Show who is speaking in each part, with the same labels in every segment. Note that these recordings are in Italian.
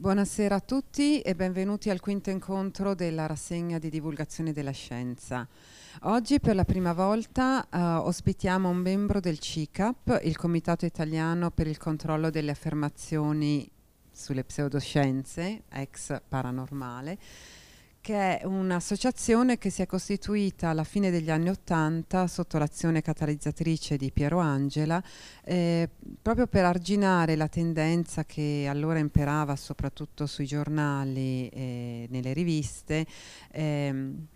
Speaker 1: Buonasera a tutti e benvenuti al quinto incontro della rassegna di divulgazione della scienza. Oggi per la prima volta eh, ospitiamo un membro del CICAP, il Comitato Italiano per il controllo delle affermazioni sulle pseudoscienze, ex paranormale, che è un'associazione che si è costituita alla fine degli anni Ottanta sotto l'azione catalizzatrice di Piero Angela, eh, proprio per arginare la tendenza che allora imperava soprattutto sui giornali e nelle riviste. Ehm,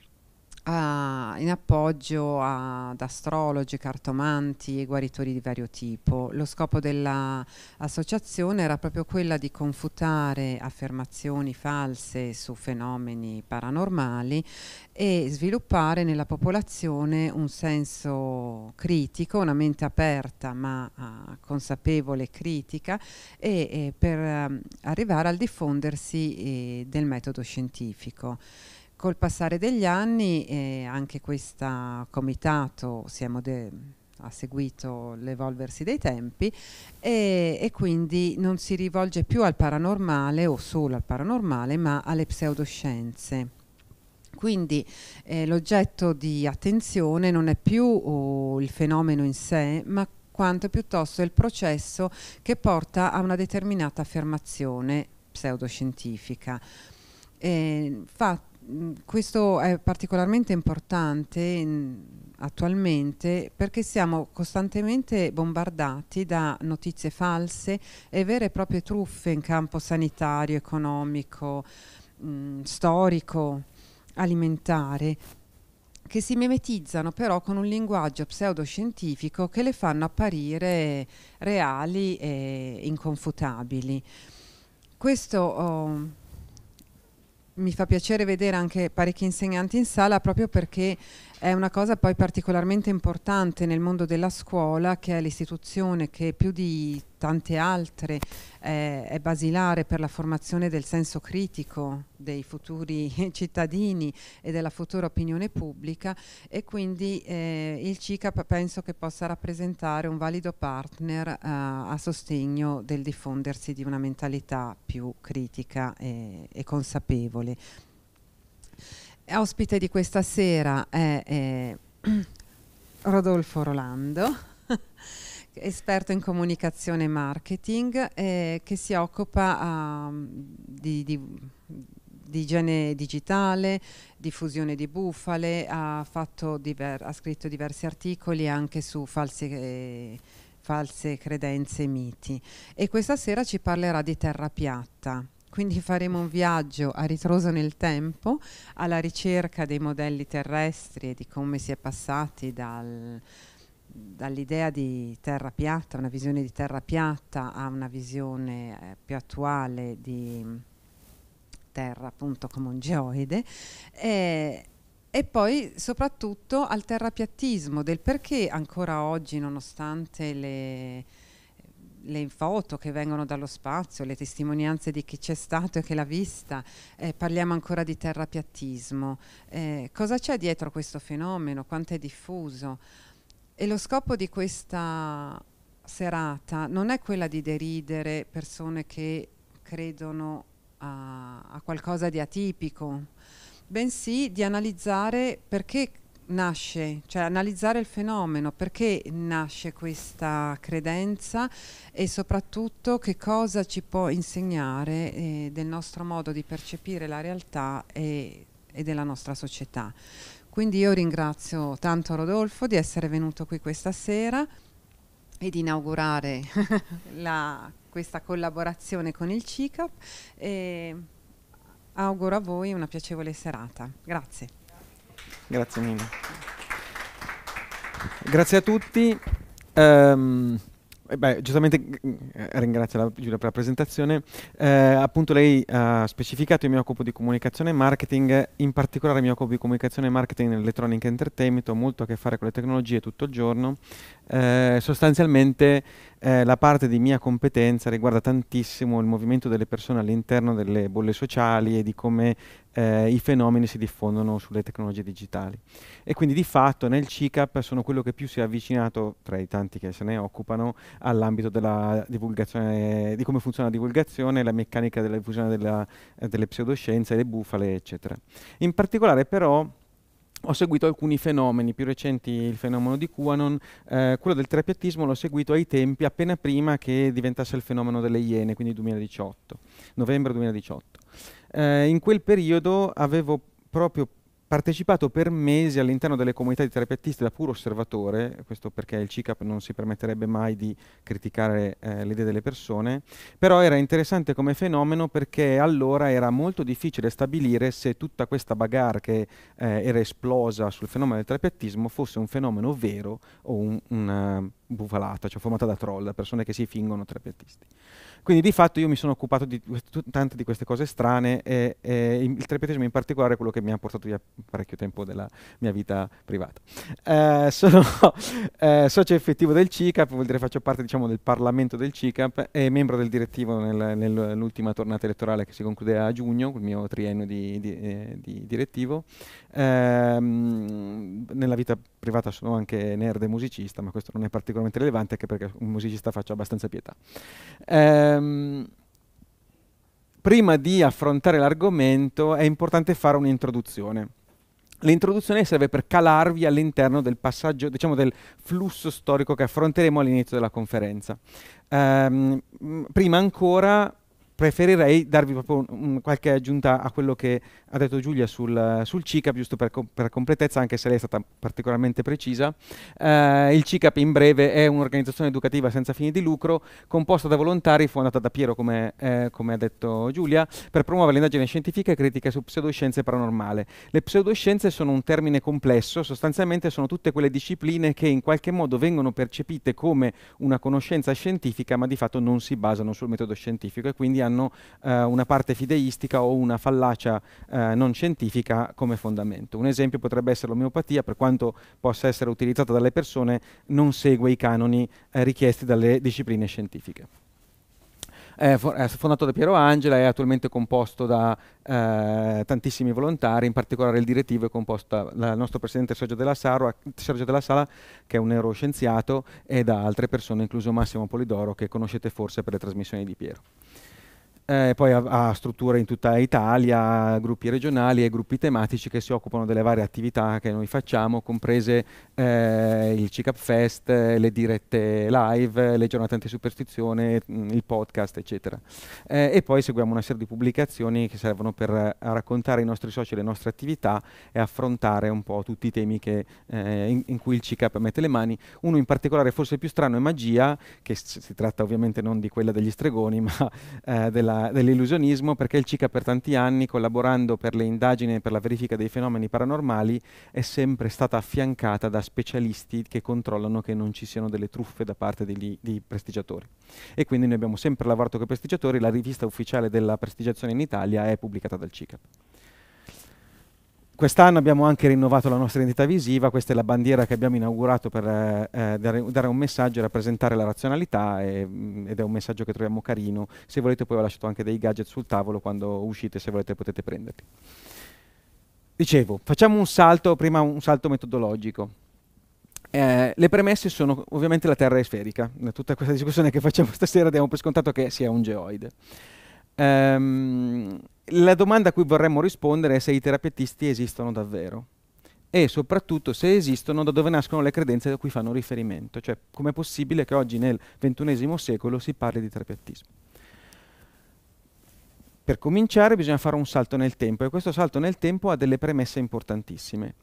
Speaker 1: a, in appoggio ad astrologi, cartomanti e guaritori di vario tipo. Lo scopo dell'associazione era proprio quella di confutare affermazioni false su fenomeni paranormali e sviluppare nella popolazione un senso critico, una mente aperta ma uh, consapevole critica e, e per uh, arrivare al diffondersi eh, del metodo scientifico col passare degli anni eh, anche questo comitato ha seguito l'evolversi dei tempi e, e, quindi non si rivolge più al paranormale o solo al paranormale ma alle pseudoscienze. Quindi eh, l'oggetto di attenzione non è più oh, il fenomeno in sé ma quanto piuttosto il processo che porta a una determinata affermazione pseudoscientifica. Eh, fa, Mm, questo è particolarmente importante in, mm, attualmente perché siamo costantemente bombardati da notizie false e vere e proprie truffe in campo sanitario, economico, mh, mm, storico, alimentare che si mimetizzano però con un linguaggio pseudoscientifico che le fanno apparire reali e inconfutabili. Questo oh, mi fa piacere vedere anche parecchi insegnanti in sala proprio perché è una cosa poi particolarmente importante nel mondo della scuola, che è l'istituzione che più di tante altre eh, è basilare per la formazione del senso critico dei futuri cittadini e della futura opinione pubblica e quindi eh, il CICAP penso che possa rappresentare un valido partner eh, a sostegno del diffondersi di una mentalità più critica e, e consapevole. Ospite di questa sera è eh, Rodolfo Rolando, esperto in comunicazione e marketing, eh, che si occupa uh, di, di, di, igiene digitale, diffusione di bufale, ha, ha, scritto diversi articoli anche su false... Eh, false credenze e miti e questa sera ci parlerà di terra piatta quindi faremo un viaggio a ritroso nel tempo alla ricerca dei modelli terrestri e di come si è passati dal, dall'idea di terra piatta, una visione di terra piatta a una visione eh, più attuale di mm, terra appunto come un geoide. E, e poi soprattutto al terrapiattismo, del perché ancora oggi, nonostante le, le foto che vengono dallo spazio, le testimonianze di chi c'è stato e che l'ha vista, eh, parliamo ancora di terrapiattismo. Eh, cosa c'è dietro questo fenomeno? Quanto è diffuso? E lo scopo di questa serata non è quella di deridere persone che credono a, a qualcosa di atipico, bensì di analizzare perché nasce, cioè analizzare il fenomeno, perché nasce questa credenza e soprattutto che cosa ci può insegnare eh, del nostro modo di percepire la realtà e, e della nostra società. Quindi io ringrazio tanto Rodolfo di essere venuto qui questa sera e di inaugurare la, questa collaborazione con il CICAP e auguro a voi una piacevole serata. Grazie.
Speaker 2: Grazie mille. Grazie a tutti. Um, beh, giustamente eh, ringrazio la, Giulia per la presentazione. Eh, appunto lei ha specificato io mi occupo di comunicazione e marketing, in particolare mi occupo di comunicazione e marketing nell'electronic entertainment, ho molto a che fare con le tecnologie tutto il giorno. Eh, sostanzialmente eh, la parte di mia competenza riguarda tantissimo il movimento delle persone all'interno delle bolle sociali e di come eh, i fenomeni si diffondono sulle tecnologie digitali. E quindi di fatto nel CICAP sono quello che più si è avvicinato, tra i tanti che se ne occupano, all'ambito della divulgazione, di come funziona la divulgazione, la meccanica della diffusione della, eh, delle pseudoscienze, le bufale, eccetera. In particolare però ho seguito alcuni fenomeni, più recenti il fenomeno di QAnon, eh, quello del terapiatismo l'ho seguito ai tempi appena prima che diventasse il fenomeno delle Iene, quindi 2018, novembre 2018 eh, in quel periodo avevo proprio partecipato per mesi all'interno delle comunità di terapeutisti da puro osservatore, questo perché il CICAP non si permetterebbe mai di criticare eh, le idee delle persone, però era interessante come fenomeno perché allora era molto difficile stabilire se tutta questa bagarre che eh, era esplosa sul fenomeno del terapeutismo fosse un fenomeno vero o un, una bufalata, cioè formata da troll, da persone che si fingono terapeutisti. Quindi di fatto io mi sono occupato di tante di queste cose strane e, e il terapeutismo in particolare è quello che mi ha portato via parecchio tempo della mia vita privata. Eh, sono eh, socio effettivo del CICAP, vuol dire faccio parte diciamo, del Parlamento del CICAP e membro del direttivo nel, nell'ultima tornata elettorale che si conclude a giugno, il mio triennio di, di, eh, di direttivo. Ehm, nella vita privata sono anche nerd e musicista, ma questo non è particolarmente sicuramente rilevante anche perché un musicista faccia abbastanza pietà. Ehm, prima di affrontare l'argomento è importante fare un'introduzione. L'introduzione serve per calarvi all'interno del passaggio, diciamo del flusso storico che affronteremo all'inizio della conferenza. Ehm, prima ancora preferirei darvi proprio un, qualche aggiunta a quello che ha detto Giulia sul, sul CICAP, giusto per, com per, completezza, anche se lei è stata particolarmente precisa. Eh, il CICAP in breve è un'organizzazione educativa senza fini di lucro, composta da volontari, fondata da Piero, come, eh, come ha detto Giulia, per promuovere le indagini scientifiche e critiche su pseudoscienze paranormale. Le pseudoscienze sono un termine complesso, sostanzialmente sono tutte quelle discipline che in qualche modo vengono percepite come una conoscenza scientifica, ma di fatto non si basano sul metodo scientifico e quindi hanno eh, una parte fideistica o una fallacia eh, non scientifica come fondamento. Un esempio potrebbe essere l'omeopatia, per quanto possa essere utilizzata dalle persone, non segue i canoni eh, richiesti dalle discipline scientifiche. È fondato da Piero Angela, è attualmente composto da eh, tantissimi volontari, in particolare il direttivo è composto dal nostro presidente Sergio della, Saro, Sergio della, Sala, che è un neuroscienziato, e da altre persone, incluso Massimo Polidoro, che conoscete forse per le trasmissioni di Piero eh, poi ha, ha, strutture in tutta Italia, gruppi regionali e gruppi tematici che si occupano delle varie attività che noi facciamo, comprese eh, il CICAP Fest, le dirette live, le giornate antisuperstizione, mm, il podcast, eccetera. Eh, e poi seguiamo una serie di pubblicazioni che servono per eh, raccontare ai nostri soci le nostre attività e affrontare un po' tutti i temi che, eh, in, in, cui il CICAP mette le mani. Uno in particolare, forse più strano, è magia, che si tratta ovviamente non di quella degli stregoni, ma eh, della della, dell'illusionismo perché il Cica per tanti anni, collaborando per le indagini e per la verifica dei fenomeni paranormali, è sempre stata affiancata da specialisti che controllano che non ci siano delle truffe da parte degli, di prestigiatori. E quindi noi abbiamo sempre lavorato con i prestigiatori, la rivista ufficiale della prestigiazione in Italia è pubblicata dal CICA. Quest'anno abbiamo anche rinnovato la nostra identità visiva, questa è la bandiera che abbiamo inaugurato per eh, eh dare, dare, un messaggio e rappresentare la razionalità e, mh, mm, ed è un messaggio che troviamo carino. Se volete poi ho lasciato anche dei gadget sul tavolo quando uscite, se volete potete prenderli. Dicevo, facciamo un salto, prima un salto metodologico. Eh, le premesse sono ovviamente la Terra è sferica, tutta questa discussione che facciamo stasera diamo per scontato che sia un geoide. Ehm, la domanda a cui vorremmo rispondere è se i terapeutisti esistono davvero e soprattutto se esistono da dove nascono le credenze a cui fanno riferimento, cioè com'è possibile che oggi nel XXI secolo si parli di terapeutismo. Per cominciare bisogna fare un salto nel tempo e questo salto nel tempo ha delle premesse importantissime.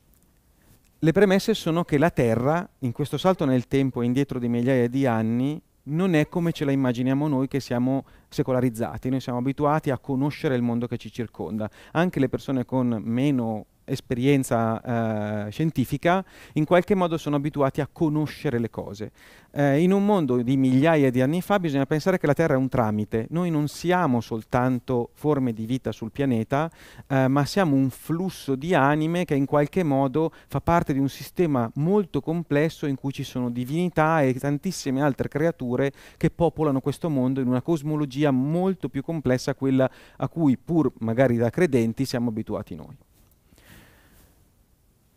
Speaker 2: Le premesse sono che la Terra, in questo salto nel tempo indietro di migliaia di anni, non è come ce la immaginiamo noi che siamo secolarizzati, noi siamo abituati a conoscere il mondo che ci circonda. Anche le persone con meno esperienza eh, scientifica, in qualche modo sono abituati a conoscere le cose. Eh, in un mondo di migliaia di anni fa bisogna pensare che la Terra è un tramite, noi non siamo soltanto forme di vita sul pianeta, eh, ma siamo un flusso di anime che in qualche modo fa parte di un sistema molto complesso in cui ci sono divinità e tantissime altre creature che popolano questo mondo in una cosmologia molto più complessa a quella a cui pur magari da credenti siamo abituati noi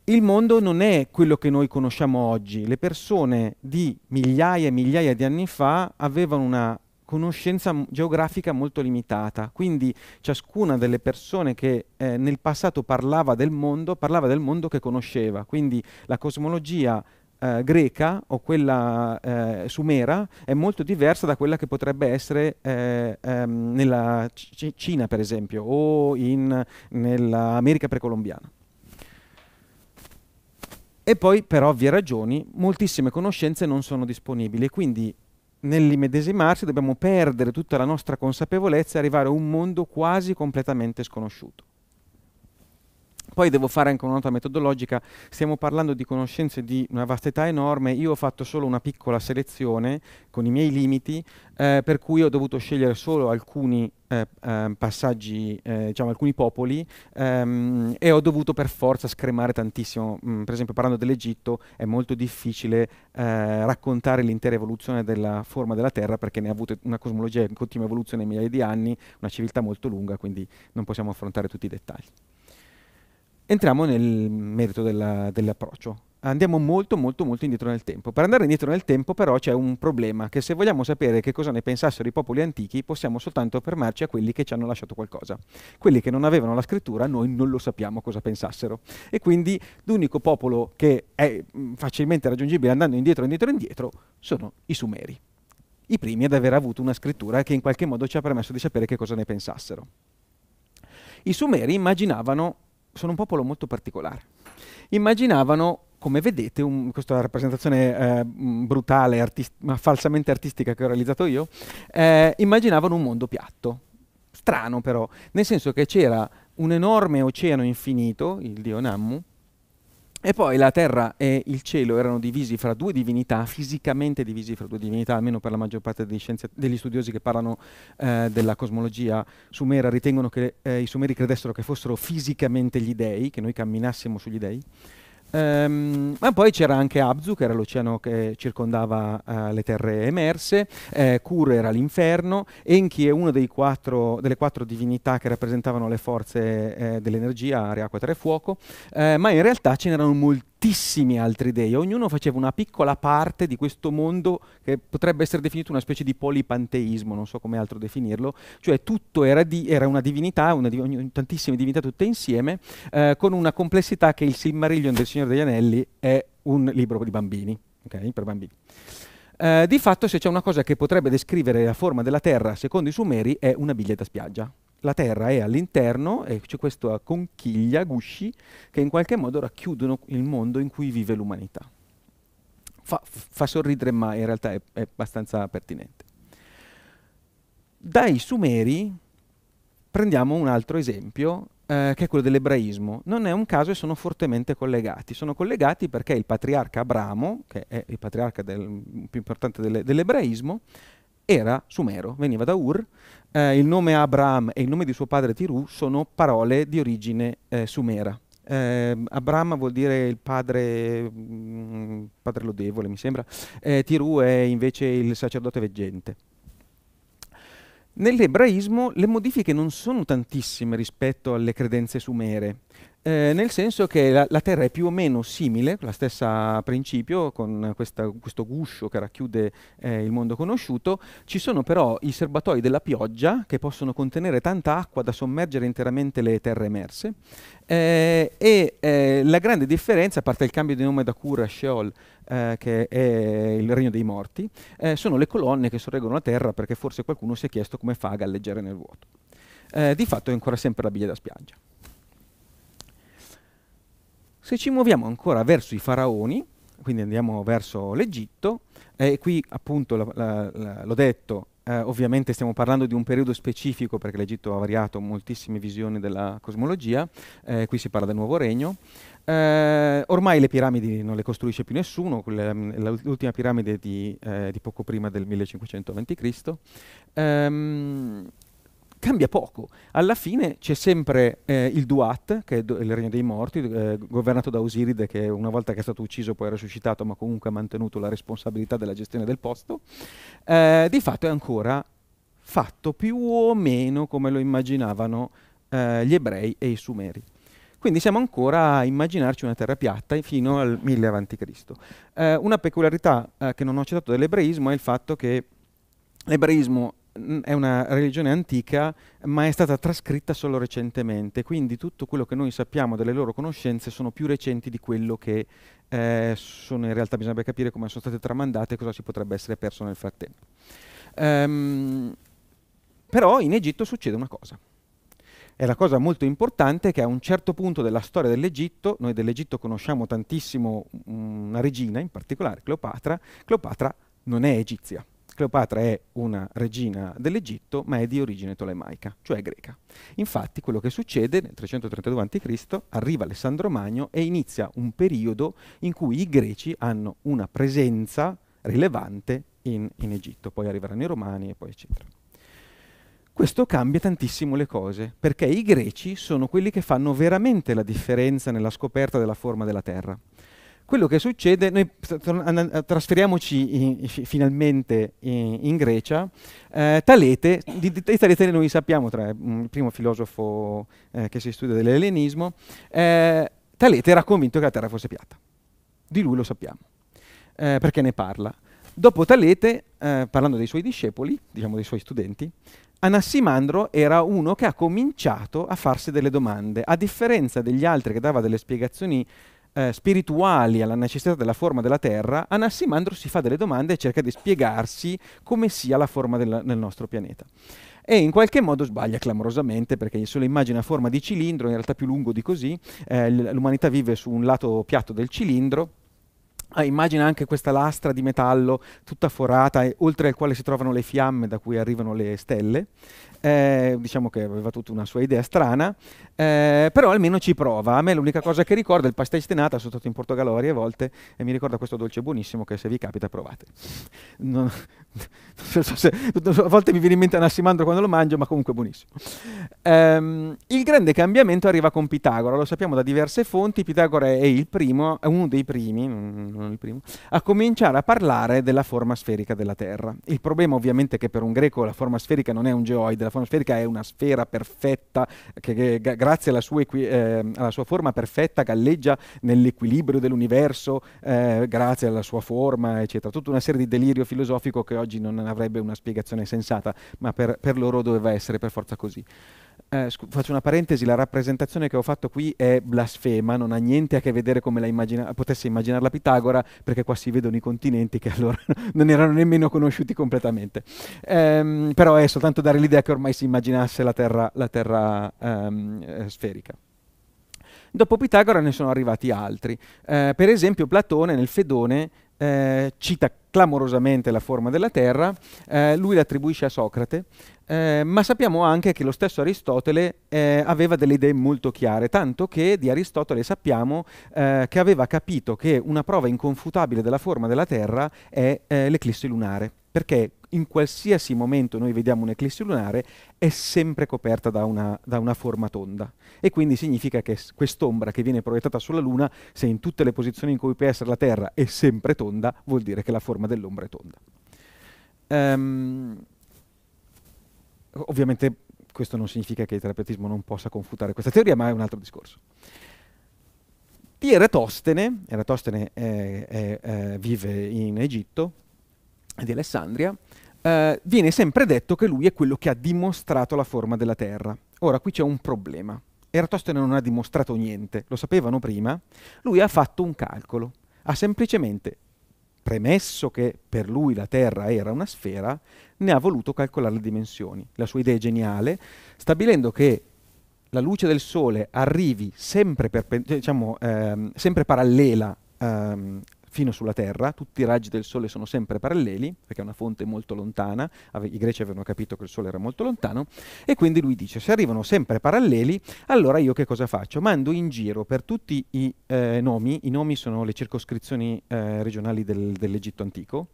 Speaker 2: il mondo non è quello che noi conosciamo oggi. Le persone di migliaia e migliaia di anni fa avevano una conoscenza geografica molto limitata, quindi ciascuna delle persone che eh, nel passato parlava del mondo, parlava del mondo che conosceva, quindi la cosmologia eh, greca o quella eh, sumera è molto diversa da quella che potrebbe essere eh, ehm, nella C- Cina, per esempio, o in, nell'America precolombiana. E poi, per ovvie ragioni, moltissime conoscenze non sono disponibili, quindi nell'immedesimarsi dobbiamo perdere tutta la nostra consapevolezza e arrivare a un mondo quasi completamente sconosciuto. Poi devo fare anche una nota metodologica, stiamo parlando di conoscenze di una vastità enorme, io ho fatto solo una piccola selezione con i miei limiti, eh, per cui ho dovuto scegliere solo alcuni eh, ehm, eh, passaggi, diciamo alcuni popoli ehm, e ho dovuto per forza scremare tantissimo, mm, per esempio parlando dell'Egitto è molto difficile eh, raccontare l'intera evoluzione della forma della Terra perché ne ha avuto una cosmologia in continua evoluzione in migliaia di anni, una civiltà molto lunga, quindi non possiamo affrontare tutti i dettagli entriamo nel merito della, dell'approccio. Andiamo molto molto molto indietro nel tempo. Per andare indietro nel tempo però c'è un problema, che se vogliamo sapere che cosa ne pensassero i popoli antichi possiamo soltanto fermarci a quelli che ci hanno lasciato qualcosa. Quelli che non avevano la scrittura noi non lo sappiamo cosa pensassero. E quindi l'unico popolo che è mm, facilmente raggiungibile andando indietro, indietro, indietro sono i Sumeri. I primi ad aver avuto una scrittura che in qualche modo ci ha permesso di sapere che cosa ne pensassero. I Sumeri immaginavano sono un popolo molto particolare. Immaginavano, come vedete, un, questa rappresentazione eh, brutale, artist- ma falsamente artistica che ho realizzato io, eh, immaginavano un mondo piatto. Strano però, nel senso che c'era un enorme oceano infinito, il dio Nammu, e poi la terra e il cielo erano divisi fra due divinità, fisicamente divisi fra due divinità, almeno per la maggior parte scienzi- degli studiosi che parlano eh, della cosmologia sumera, ritengono che eh, i sumeri credessero che fossero fisicamente gli dei, che noi camminassimo sugli dei. Um, ma poi c'era anche Abzu, che era l'oceano che circondava uh, le terre emerse, eh, Kur era l'inferno, Enki è una delle quattro divinità che rappresentavano le forze eh, dell'energia, aria, acqua, terra e fuoco, eh, ma in realtà ce n'erano molti tantissimi altri dei, ognuno faceva una piccola parte di questo mondo che potrebbe essere definito una specie di polipanteismo, non so come altro definirlo, cioè tutto era, di, era una divinità, una div tantissime divinità tutte insieme, eh, con una complessità che il Silmarillion del Signore degli Anelli è un libro di bambini, okay? per bambini. Eh, di fatto se c'è una cosa che potrebbe descrivere la forma della Terra secondo i Sumeri è una biglia da spiaggia la terra è all'interno e c'è questa conchiglia, gusci, che in qualche modo racchiudono il mondo in cui vive l'umanità. Fa, fa, sorridere, ma in realtà è, è abbastanza pertinente. Dai Sumeri prendiamo un altro esempio eh, che è quello dell'ebraismo. Non è un caso e sono fortemente collegati. Sono collegati perché il patriarca Abramo, che è il patriarca del, più importante delle, dell'ebraismo, era sumero, veniva da Ur, eh, il nome Abraham e il nome di suo padre Tirù sono parole di origine eh, sumera. Eh, Abraham vuol dire il padre, mh, mm, padre lodevole, mi sembra. Eh, Tirù è invece il sacerdote veggente. Nell'ebraismo le modifiche non sono tantissime rispetto alle credenze sumere. Eh, nel senso che la, la, Terra è più o meno simile, la stessa principio, con questa, questo guscio che racchiude eh, il mondo conosciuto, ci sono però i serbatoi della pioggia che possono contenere tanta acqua da sommergere interamente le terre emerse eh, e eh, la grande differenza, a parte il cambio di nome da Cura a Sheol, eh, che è il regno dei morti, eh, sono le colonne che sorreggono la Terra perché forse qualcuno si è chiesto come fa a galleggiare nel vuoto. di fatto è ancora sempre la biglia da spiaggia. Se ci muoviamo ancora verso i faraoni, quindi andiamo verso l'Egitto, e eh, qui appunto l'ho detto, eh, ovviamente stiamo parlando di un periodo specifico perché l'Egitto ha variato moltissime visioni della cosmologia, eh, qui si parla del nuovo regno. Eh, ormai le piramidi non le costruisce più nessuno, mm, l'ultima piramide di, eh, di, poco prima del 1520 a.C. Ehm, cambia poco. Alla fine c'è sempre eh, il Duat, che è do- il regno dei morti, eh, governato da Osiride, che una volta che è stato ucciso poi è resuscitato, ma comunque ha mantenuto la responsabilità della gestione del posto. Eh, di fatto è ancora fatto più o meno come lo immaginavano eh, gli ebrei e i sumeri. Quindi siamo ancora a immaginarci una terra piatta fino al 1000 a.C. Eh, una peculiarità eh, che non ho citato dell'ebraismo è il fatto che l'ebraismo è una religione antica, ma è stata trascritta solo recentemente, quindi tutto quello che noi sappiamo delle loro conoscenze sono più recenti di quello che eh, sono in realtà, bisognerebbe capire come sono state tramandate e cosa si potrebbe essere perso nel frattempo. Um, però in Egitto succede una cosa. È la cosa molto importante che a un certo punto della storia dell'Egitto, noi dell'Egitto conosciamo tantissimo mm, una regina, in particolare Cleopatra, Cleopatra non è egizia Cleopatra è una regina dell'Egitto, ma è di origine tolemaica, cioè greca. Infatti, quello che succede nel 332 a.C. arriva Alessandro Magno e inizia un periodo in cui i greci hanno una presenza rilevante in, in Egitto, poi arriveranno i romani e poi eccetera. Questo cambia tantissimo le cose, perché i greci sono quelli che fanno veramente la differenza nella scoperta della forma della Terra quello che succede, noi trasferiamoci in, finalmente in, in Grecia, eh, Talete, di, di, Talete noi sappiamo, tra, mm, il primo filosofo eh, che si studia dell'ellenismo, eh, Talete era convinto che la terra fosse piatta, di lui lo sappiamo, eh, perché ne parla. Dopo Talete, eh, parlando dei suoi discepoli, diciamo dei suoi studenti, Anassimandro era uno che ha cominciato a farsi delle domande, a differenza degli altri che dava delle spiegazioni eh, spirituali alla necessità della forma della terra, Anassimandro si fa delle domande e cerca di spiegarsi come sia la forma del, del nostro pianeta. E in qualche modo sbaglia clamorosamente perché se lo immagina a forma di cilindro, in realtà più lungo di così, eh, l'umanità vive su un lato piatto del cilindro, eh, immagina anche questa lastra di metallo tutta forata, e, oltre al quale si trovano le fiamme da cui arrivano le stelle, eh, diciamo che aveva tutta una sua idea strana, eh, però almeno ci prova. A me l'unica cosa che ricordo è il pastéis tenata, sono stato in Portogallo varie volte e mi ricorda questo dolce buonissimo che se vi capita provate. Non, non so se, a volte mi viene in mente un assimandro quando lo mangio, ma comunque buonissimo. Um, il grande cambiamento arriva con Pitagora, lo sappiamo da diverse fonti, Pitagora è, il primo, è uno dei primi, non il primo, a cominciare a parlare della forma sferica della Terra. Il problema ovviamente è che per un greco la forma sferica non è un geoide, forma sferica è una sfera perfetta che, che grazie alla sua, equi- eh, alla sua, forma perfetta galleggia nell'equilibrio dell'universo eh, grazie alla sua forma, eccetera. Tutta una serie di delirio filosofico che oggi non avrebbe una spiegazione sensata, ma per, per loro doveva essere per forza così eh, faccio una parentesi, la rappresentazione che ho fatto qui è blasfema, non ha niente a che vedere come la immagina- potesse immaginarla Pitagora, perché qua si vedono i continenti che allora non erano nemmeno conosciuti completamente. Ehm, però è soltanto dare l'idea che ormai si immaginasse la Terra, la terra ehm, eh, sferica. Dopo Pitagora ne sono arrivati altri. Eh, per esempio Platone nel Fedone eh, cita clamorosamente la forma della Terra, eh, lui l'attribuisce a Socrate, eh, ma sappiamo anche che lo stesso Aristotele eh, aveva delle idee molto chiare, tanto che di Aristotele sappiamo eh, che aveva capito che una prova inconfutabile della forma della Terra è eh, l'eclisse lunare perché in qualsiasi momento noi vediamo un'eclissi lunare è sempre coperta da una, da una, forma tonda e quindi significa che quest'ombra che viene proiettata sulla Luna, se in tutte le posizioni in cui può essere la Terra è sempre tonda, vuol dire che la forma dell'ombra è tonda. Um, ovviamente questo non significa che il terapeutismo non possa confutare questa teoria, ma è un altro discorso. Di Eratostene, Eratostene eh, eh, vive in Egitto, di Alessandria, eh, viene sempre detto che lui è quello che ha dimostrato la forma della Terra. Ora, qui c'è un problema. Eratostene non ha dimostrato niente, lo sapevano prima, lui ha fatto un calcolo, ha semplicemente premesso che per lui la Terra era una sfera, ne ha voluto calcolare le dimensioni. La sua idea è geniale, stabilendo che la luce del Sole arrivi sempre, cioè, diciamo, ehm, sempre parallela ehm, fino sulla Terra, tutti i raggi del Sole sono sempre paralleli, perché è una fonte molto lontana, Ave- i greci avevano capito che il Sole era molto lontano, e quindi lui dice, se arrivano sempre paralleli, allora io che cosa faccio? Mando in giro per tutti i eh, nomi, i nomi sono le circoscrizioni eh, regionali del, dell'Egitto antico,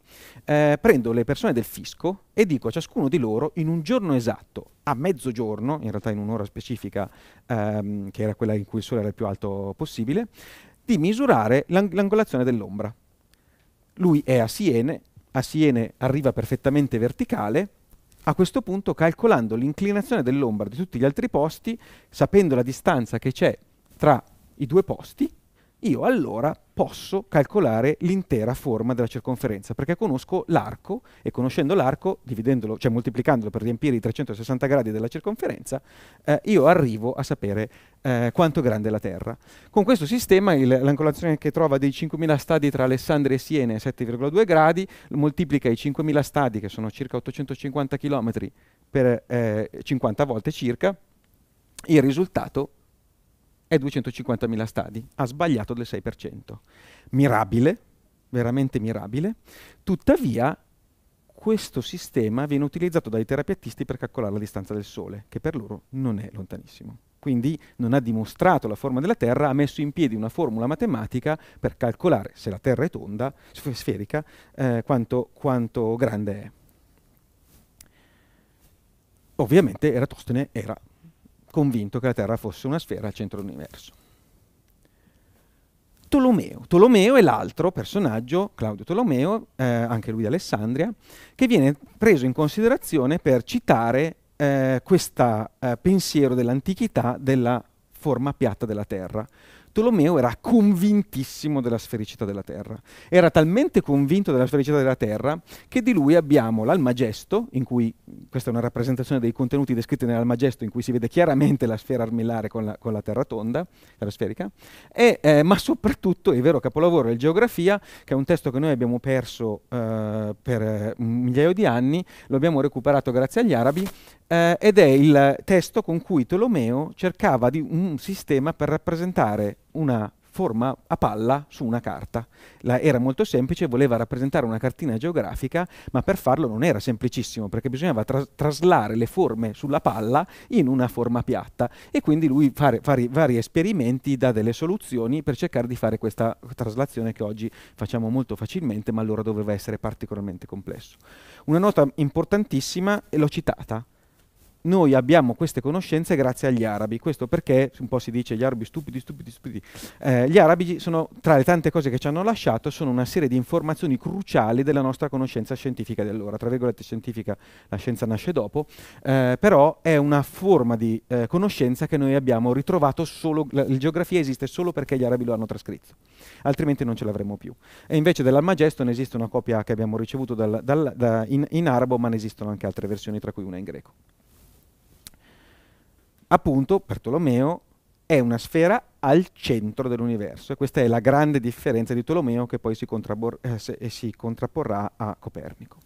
Speaker 2: eh, prendo le persone del fisco e dico a ciascuno di loro in un giorno esatto, a mezzogiorno, in realtà in un'ora specifica, ehm, che era quella in cui il sole era il più alto possibile, di misurare l'angolazione dell'ombra. Lui è a Siene, a Siene arriva perfettamente verticale, a questo punto calcolando l'inclinazione dell'ombra di tutti gli altri posti, sapendo la distanza che c'è tra i due posti, io allora posso calcolare l'intera forma della circonferenza, perché conosco l'arco e conoscendo l'arco, dividendolo, cioè moltiplicandolo per riempire i 360 gradi della circonferenza, eh, io arrivo a sapere eh, quanto grande è la Terra. Con questo sistema l'angolazione che trova dei 5.000 stadi tra Alessandria e Siena è 7,2 gradi, moltiplica i 5.000 stadi, che sono circa 850 km, per eh, 50 volte circa, il risultato è 250.000 stadi. Ha sbagliato del 6%. Mirabile, veramente mirabile. Tuttavia, questo sistema viene utilizzato dai terapeutisti per calcolare la distanza del Sole, che per loro non è lontanissimo. Quindi non ha dimostrato la forma della Terra, ha messo in piedi una formula matematica per calcolare se la Terra è tonda, sferica, eh, quanto, quanto grande è. Ovviamente Eratostene era convinto che la Terra fosse una sfera al centro dell'universo. Tolomeo. Tolomeo è l'altro personaggio, Claudio Tolomeo, eh, anche lui di Alessandria, che viene preso in considerazione per citare eh, questo eh, pensiero dell'antichità della forma piatta della Terra. Tolomeo era convintissimo della sfericità della Terra. Era talmente convinto della sfericità della Terra che di lui abbiamo l'Almagesto, in cui questa è una rappresentazione dei contenuti descritti nell'Almagesto, in cui si vede chiaramente la sfera armillare con la, con la Terra tonda, la sferica, e, eh, ma soprattutto il vero capolavoro è il Geografia, che è un testo che noi abbiamo perso eh, per eh, un migliaio di anni, lo abbiamo recuperato grazie agli arabi, eh, ed è il testo con cui Tolomeo cercava di un sistema per rappresentare una forma a palla su una carta. La, era molto semplice, voleva rappresentare una cartina geografica, ma per farlo non era semplicissimo, perché bisognava tra- traslare le forme sulla palla in una forma piatta. E quindi lui fare, fare vari esperimenti, dà delle soluzioni per cercare di fare questa traslazione che oggi facciamo molto facilmente, ma allora doveva essere particolarmente complesso. Una nota importantissima, e l'ho citata, noi abbiamo queste conoscenze grazie agli arabi, questo perché un po' si dice gli arabi stupidi, stupidi, stupidi, eh, gli arabi sono tra le tante cose che ci hanno lasciato, sono una serie di informazioni cruciali della nostra conoscenza scientifica di allora, tra virgolette scientifica, la scienza nasce dopo, eh, però è una forma di eh, conoscenza che noi abbiamo ritrovato solo, la, la, geografia esiste solo perché gli arabi lo hanno trascritto, altrimenti non ce l'avremmo più. E invece dell'Almagesto ne esiste una copia che abbiamo ricevuto dal, dal, da, in, in arabo, ma ne esistono anche altre versioni, tra cui una in greco appunto per Tolomeo è una sfera al centro dell'universo e questa è la grande differenza di Tolomeo che poi si, eh, se, eh, si contrapporrà a Copernico.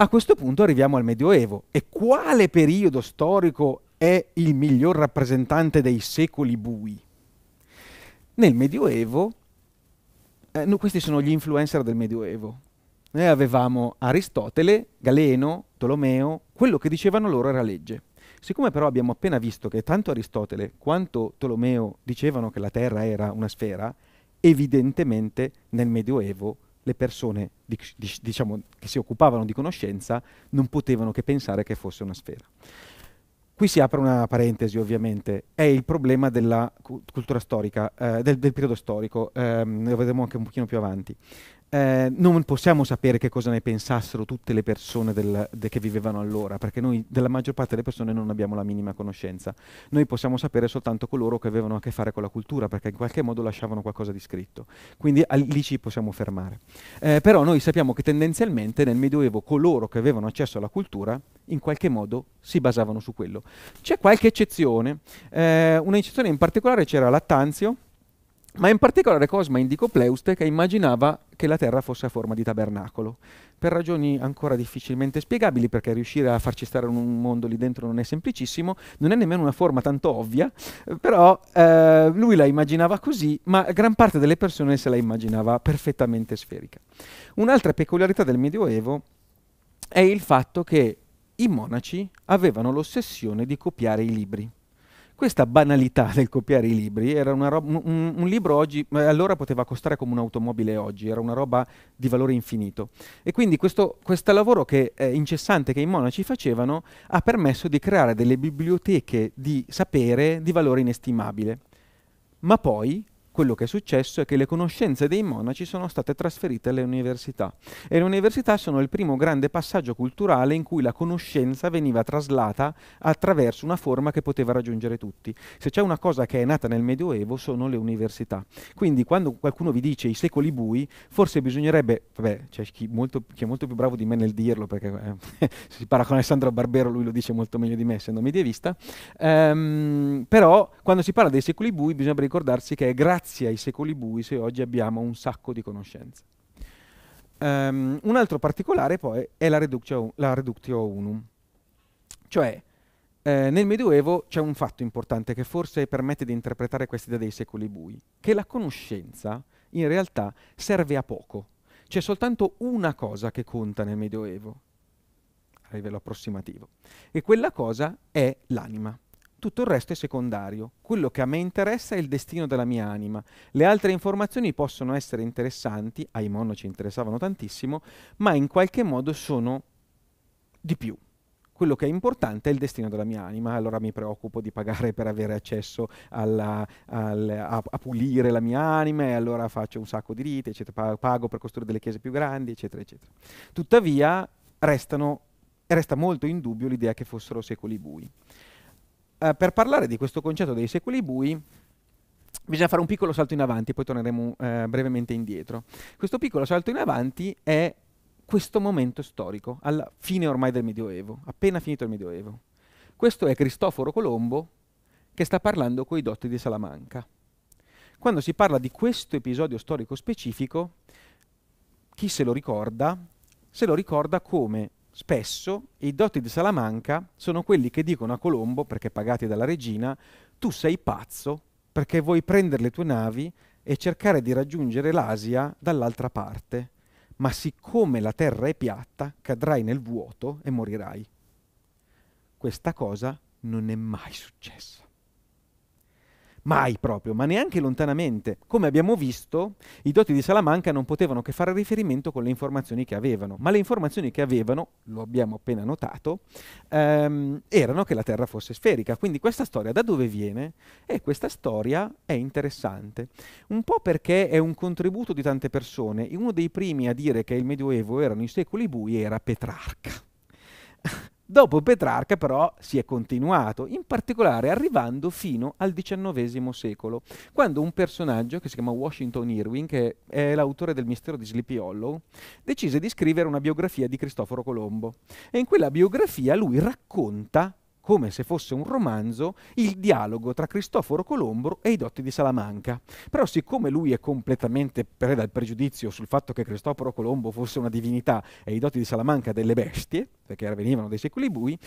Speaker 2: A questo punto arriviamo al Medioevo e quale periodo storico è il miglior rappresentante dei secoli bui? Nel Medioevo, eh, no, questi sono gli influencer del Medioevo, noi avevamo Aristotele, Galeno, Tolomeo, quello che dicevano loro era legge. Siccome però abbiamo appena visto che tanto Aristotele quanto Tolomeo dicevano che la Terra era una sfera, evidentemente nel Medioevo le persone dic- dic- diciamo, che si occupavano di conoscenza non potevano che pensare che fosse una sfera. Qui si apre una parentesi ovviamente, è il problema della cultura storica, eh, del, del, periodo storico, ehm, lo vedremo anche un pochino più avanti eh, non possiamo sapere che cosa ne pensassero tutte le persone del, de che vivevano allora, perché noi della maggior parte delle persone non abbiamo la minima conoscenza. Noi possiamo sapere soltanto coloro che avevano a che fare con la cultura, perché in qualche modo lasciavano qualcosa di scritto. Quindi al, lì ci possiamo fermare. Eh, però noi sappiamo che tendenzialmente nel Medioevo coloro che avevano accesso alla cultura in qualche modo si basavano su quello. C'è qualche eccezione, eh, un'eccezione in particolare c'era Lattanzio, ma in particolare Cosma indicò Pleuste che immaginava che la Terra fosse a forma di tabernacolo, per ragioni ancora difficilmente spiegabili, perché riuscire a farci stare in un mondo lì dentro non è semplicissimo, non è nemmeno una forma tanto ovvia, però eh, lui la immaginava così, ma gran parte delle persone se la immaginava perfettamente sferica. Un'altra peculiarità del Medioevo è il fatto che i monaci avevano l'ossessione di copiare i libri questa banalità del copiare i libri era una roba, un, un, libro oggi, eh, allora poteva costare come un'automobile oggi, era una roba di valore infinito. E quindi questo, questo lavoro che, eh, incessante che i monaci facevano ha permesso di creare delle biblioteche di sapere di valore inestimabile. Ma poi quello che è successo è che le conoscenze dei monaci sono state trasferite alle università e le università sono il primo grande passaggio culturale in cui la conoscenza veniva traslata attraverso una forma che poteva raggiungere tutti. Se c'è una cosa che è nata nel Medioevo sono le università. Quindi quando qualcuno vi dice i secoli bui, forse bisognerebbe, vabbè, c'è chi, molto, chi è molto più bravo di me nel dirlo, perché eh, si parla con Alessandro Barbero, lui lo dice molto meglio di me, essendo medievista, um, però quando si parla dei secoli bui bisogna ricordarsi che è grazie grazie ai secoli bui se oggi abbiamo un sacco di conoscenze. Um, un altro particolare poi è la reductio, la reductio unum, cioè eh, nel Medioevo c'è un fatto importante che forse permette di interpretare questa idea dei secoli bui, che la conoscenza in realtà serve a poco, c'è soltanto una cosa che conta nel Medioevo, a livello approssimativo, e quella cosa è l'anima tutto il resto è secondario. Quello che a me interessa è il destino della mia anima. Le altre informazioni possono essere interessanti, ai mono ci interessavano tantissimo, ma in qualche modo sono di più. Quello che è importante è il destino della mia anima, allora mi preoccupo di pagare per avere accesso alla, al, a, a, pulire la mia anima e allora faccio un sacco di rite, eccetera, pago per costruire delle chiese più grandi, eccetera, eccetera. Tuttavia restano, resta molto in dubbio l'idea che fossero secoli bui. Eh, per parlare di questo concetto dei secoli bui, bisogna fare un piccolo salto in avanti, poi torneremo eh, brevemente indietro. Questo piccolo salto in avanti è questo momento storico, alla fine ormai del Medioevo, appena finito il Medioevo. Questo è Cristoforo Colombo che sta parlando coi dotti di Salamanca. Quando si parla di questo episodio storico specifico, chi se lo ricorda, se lo ricorda come Spesso i doti di Salamanca sono quelli che dicono a Colombo, perché pagati dalla regina, tu sei pazzo perché vuoi prendere le tue navi e cercare di raggiungere l'Asia dall'altra parte, ma siccome la terra è piatta, cadrai nel vuoto e morirai. Questa cosa non è mai successa. Mai proprio, ma neanche lontanamente. Come abbiamo visto, i doti di Salamanca non potevano che fare riferimento con le informazioni che avevano, ma le informazioni che avevano, lo abbiamo appena notato, ehm, erano che la Terra fosse sferica. Quindi questa storia da dove viene? E questa storia è interessante, un po' perché è un contributo di tante persone. Uno dei primi a dire che il Medioevo erano i secoli bui era Petrarca. Dopo Petrarca però si è continuato, in particolare arrivando fino al XIX secolo, quando un personaggio che si chiama Washington Irwin, che è l'autore del mistero di Sleepy Hollow, decise di scrivere una biografia di Cristoforo Colombo. E in quella biografia lui racconta come se fosse un romanzo, il dialogo tra Cristoforo Colombo e i dotti di Salamanca. Però siccome lui è completamente preda al pregiudizio sul fatto che Cristoforo Colombo fosse una divinità e i dotti di Salamanca delle bestie, perché venivano dei secoli bui,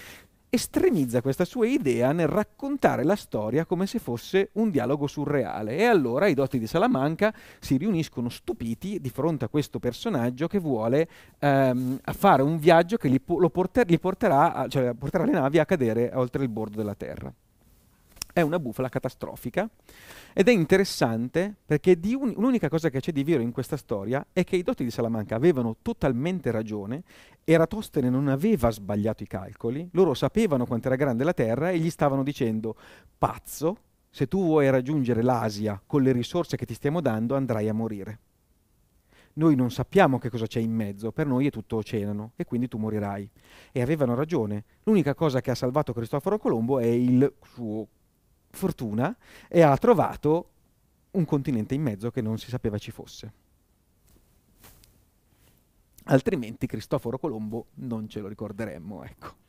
Speaker 2: estremizza questa sua idea nel raccontare la storia come se fosse un dialogo surreale. E allora i doti di Salamanca si riuniscono stupiti di fronte a questo personaggio che vuole ehm, fare un viaggio che li, porter- li porterà, a, cioè, porterà le navi a cadere oltre il bordo della Terra. È una bufala catastrofica ed è interessante perché un- l'unica cosa che c'è di vero in questa storia è che i doti di Salamanca avevano totalmente ragione Eratostene non aveva sbagliato i calcoli, loro sapevano quanto era grande la Terra e gli stavano dicendo pazzo, se tu vuoi raggiungere l'Asia con le risorse che ti stiamo dando andrai a morire. Noi non sappiamo che cosa c'è in mezzo, per noi è tutto oceano e quindi tu morirai. E avevano ragione, l'unica cosa che ha salvato Cristoforo Colombo è il suo fortuna e ha trovato un continente in mezzo che non si sapeva ci fosse altrimenti Cristoforo Colombo non ce lo ricorderemmo. Ecco.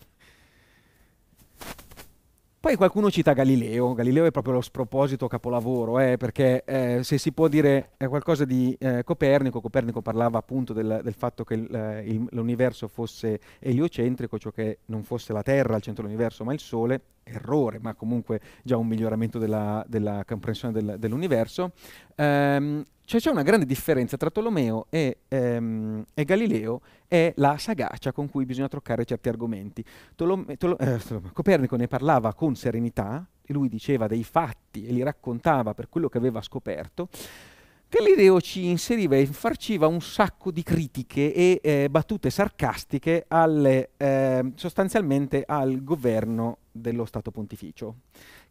Speaker 2: Poi qualcuno cita Galileo, Galileo è proprio lo sproposito capolavoro, eh, perché eh, se si può dire qualcosa di eh, Copernico, Copernico parlava appunto del, del fatto che il, eh, il, l'universo fosse eliocentrico, cioè che non fosse la Terra al centro dell'universo ma il Sole, errore, ma comunque già un miglioramento della, della comprensione del, dell'universo, ehm, cioè c'è una grande differenza tra Tolomeo e, ehm, e, Galileo è la sagacia con cui bisogna troccare certi argomenti. Tolome, Tolo, eh, Copernico ne parlava con serenità, lui diceva dei fatti e li raccontava per quello che aveva scoperto. Galileo ci inseriva e infarciva un sacco di critiche e eh, battute sarcastiche alle, eh, sostanzialmente al governo dello Stato Pontificio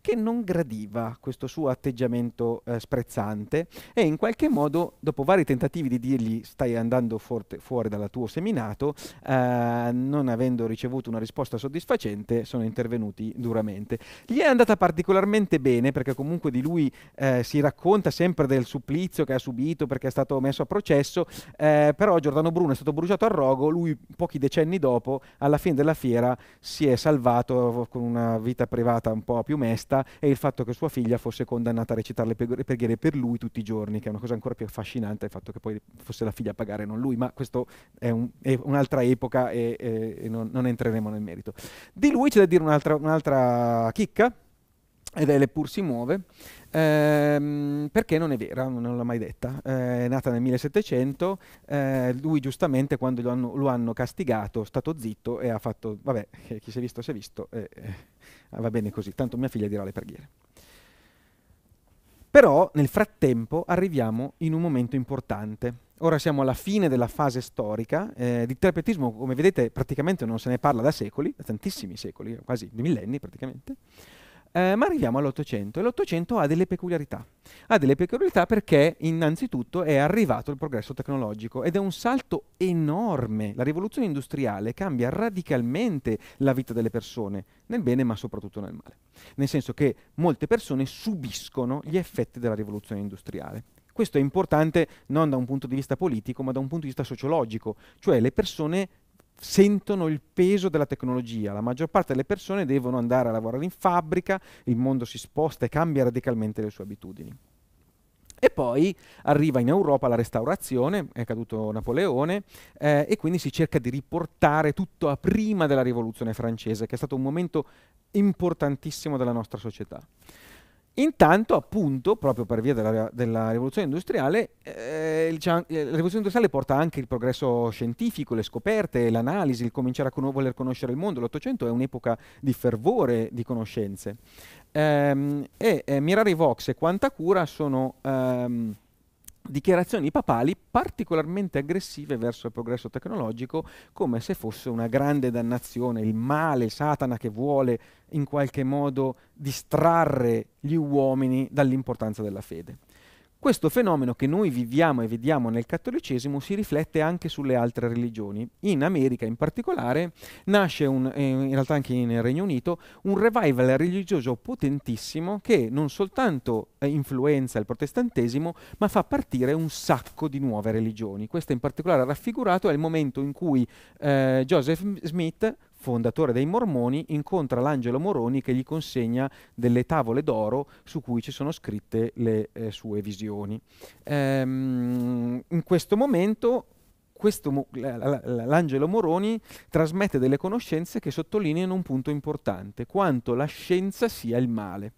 Speaker 2: che non gradiva questo suo atteggiamento eh, sprezzante e in qualche modo, dopo vari tentativi di dirgli stai andando forte, fuori dal tuo seminato, eh, non avendo ricevuto una risposta soddisfacente, sono intervenuti duramente. Gli è andata particolarmente bene perché comunque di lui eh, si racconta sempre del supplizio che ha subito perché è stato messo a processo, eh, però Giordano Bruno è stato bruciato al rogo, lui pochi decenni dopo, alla fine della fiera, si è salvato con una vita privata un po' più mesta questa e il fatto che sua figlia fosse condannata a recitare le preghiere per lui tutti i giorni, che è una cosa ancora più affascinante, il fatto che poi fosse la figlia a pagare, non lui, ma questo è, un, è un'altra epoca e, e, e non, non, entreremo nel merito. Di lui c'è da dire un'altra, un'altra chicca, ed è Le pur si muove, ehm, perché non è vera, non l'ho mai detta. Eh, è nata nel 1700, eh, lui giustamente quando lo hanno, lo hanno, castigato, stato zitto e ha fatto, vabbè, eh, chi si è visto si è visto, eh, va bene così, tanto mia figlia dirà le preghiere. Però nel frattempo arriviamo in un momento importante. Ora siamo alla fine della fase storica, eh, di terpetismo come vedete praticamente non se ne parla da secoli, da tantissimi secoli, quasi di millenni praticamente. Eh, ma arriviamo all'Ottocento e l'Ottocento ha delle peculiarità. Ha delle peculiarità perché innanzitutto è arrivato il progresso tecnologico ed è un salto enorme. La rivoluzione industriale cambia radicalmente la vita delle persone, nel bene ma soprattutto nel male. Nel senso che molte persone subiscono gli effetti della rivoluzione industriale. Questo è importante non da un punto di vista politico ma da un punto di vista sociologico, cioè le persone sentono il peso della tecnologia. La maggior parte delle persone devono andare a lavorare in fabbrica, il mondo si sposta e cambia radicalmente le sue abitudini. E poi arriva in Europa la restaurazione, è caduto Napoleone, eh, e quindi si cerca di riportare tutto a prima della rivoluzione francese, che è stato un momento importantissimo della nostra società. Intanto, appunto, proprio per via della, della rivoluzione industriale, eh, eh, la rivoluzione industriale porta anche il progresso scientifico, le scoperte, l'analisi, il cominciare a con- voler conoscere il mondo. L'Ottocento è un'epoca di fervore di conoscenze. Ehm, e eh, Mirari Vox e Quanta Cura sono... Ehm, dichiarazioni papali particolarmente aggressive verso il progresso tecnologico, come se fosse una grande dannazione, il male, Satana che vuole in qualche modo distrarre gli uomini dall'importanza della fede. Questo fenomeno che noi viviamo e vediamo nel cattolicesimo si riflette anche sulle altre religioni. In America in particolare nasce, un, eh, in realtà anche nel Regno Unito, un revival religioso potentissimo che non soltanto eh, influenza il protestantesimo, ma fa partire un sacco di nuove religioni. Questo in particolare raffigurato è il momento in cui eh, Joseph Smith fondatore dei Mormoni, incontra l'angelo Moroni che gli consegna delle tavole d'oro su cui ci sono scritte le eh, sue visioni. Ehm, in questo momento questo, l'angelo Moroni trasmette delle conoscenze che sottolineano un punto importante, quanto la scienza sia il male.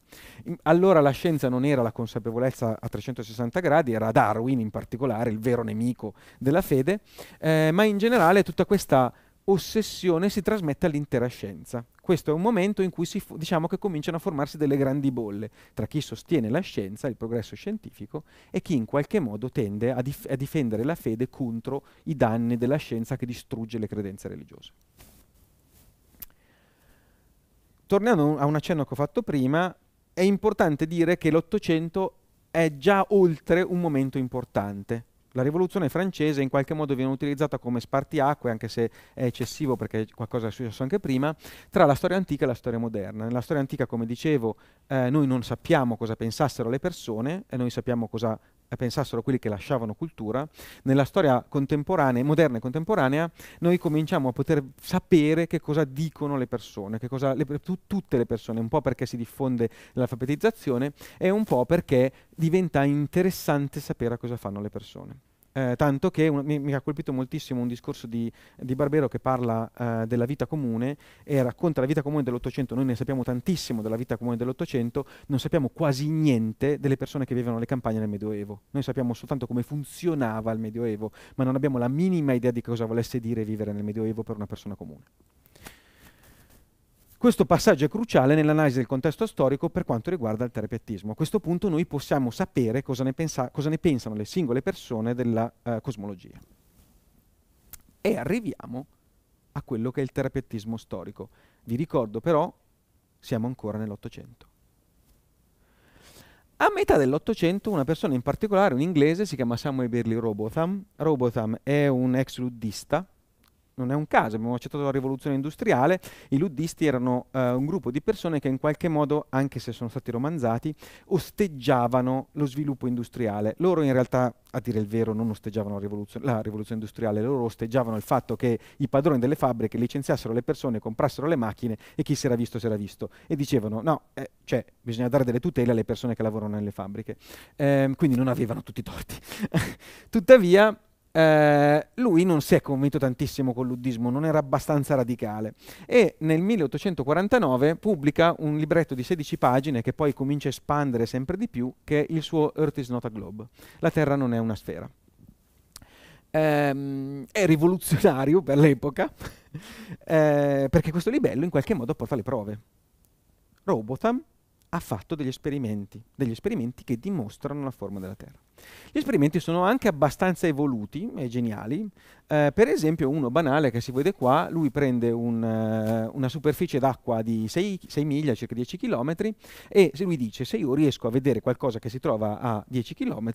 Speaker 2: Allora la scienza non era la consapevolezza a 360 gradi, era Darwin in particolare, il vero nemico della fede, eh, ma in generale tutta questa ossessione si trasmette all'intera scienza. Questo è un momento in cui si, diciamo che cominciano a formarsi delle grandi bolle tra chi sostiene la scienza, il progresso scientifico, e chi in qualche modo tende a, dif- a difendere la fede contro i danni della scienza che distrugge le credenze religiose. Tornando a un accenno che ho fatto prima, è importante dire che l'Ottocento è già oltre un momento importante, la rivoluzione francese in qualche modo viene utilizzata come spartiacque, anche se è eccessivo perché qualcosa è successo anche prima, tra la storia antica e la storia moderna. Nella storia antica, come dicevo, eh, noi non sappiamo cosa pensassero le persone e noi sappiamo cosa eh, pensassero quelli che lasciavano cultura, nella storia contemporanea, moderna e contemporanea, noi cominciamo a poter sapere che cosa dicono le persone, cosa, le, tu, tutte le persone, un po' perché si diffonde l'alfabetizzazione e un po' perché diventa interessante sapere a cosa fanno le persone. Eh, tanto che un, mi, mi, ha colpito moltissimo un discorso di, di Barbero che parla eh, della vita comune e racconta la vita comune dell'Ottocento. Noi ne sappiamo tantissimo della vita comune dell'Ottocento, non sappiamo quasi niente delle persone che vivevano le campagne nel Medioevo. Noi sappiamo soltanto come funzionava il Medioevo, ma non abbiamo la minima idea di cosa volesse dire vivere nel Medioevo per una persona comune. Questo passaggio è cruciale nell'analisi del contesto storico per quanto riguarda il terapetismo. A questo punto noi possiamo sapere cosa ne, pensa, cosa ne pensano le singole persone della eh, cosmologia. E arriviamo a quello che è il terapetismo storico. Vi ricordo però, siamo ancora nell'Ottocento. A metà dell'Ottocento una persona in particolare, un inglese, si chiama Samuel Birley Robotham. Robotham è un ex luddista non è un caso, abbiamo accettato la rivoluzione industriale, i luddisti erano eh, un gruppo di persone che in qualche modo, anche se sono stati romanzati, osteggiavano lo sviluppo industriale. Loro in realtà, a dire il vero, non osteggiavano la rivoluzione, la rivoluzione industriale, loro osteggiavano il fatto che i padroni delle fabbriche licenziassero le persone, comprassero le macchine e chi si era visto si era visto. E dicevano no, eh, cioè, bisogna dare delle tutele alle persone che lavorano nelle fabbriche. Eh, quindi non avevano tutti i torti. Tuttavia eh, lui non si è convinto tantissimo con l'uddismo, non era abbastanza radicale e nel 1849 pubblica un libretto di 16 pagine che poi comincia a espandere sempre di più, che è il suo Earth is not a globe, la Terra non è una sfera. Ehm, è rivoluzionario per l'epoca eh, perché questo libello in qualche modo porta le prove. Robotham ha fatto degli esperimenti, degli esperimenti che dimostrano la forma della Terra. Gli esperimenti sono anche abbastanza evoluti e geniali. Eh, per esempio uno banale che si vede qua, lui prende un, eh, una superficie d'acqua di 6, 6 miglia, circa 10 km, e se lui dice se io riesco a vedere qualcosa che si trova a 10 km,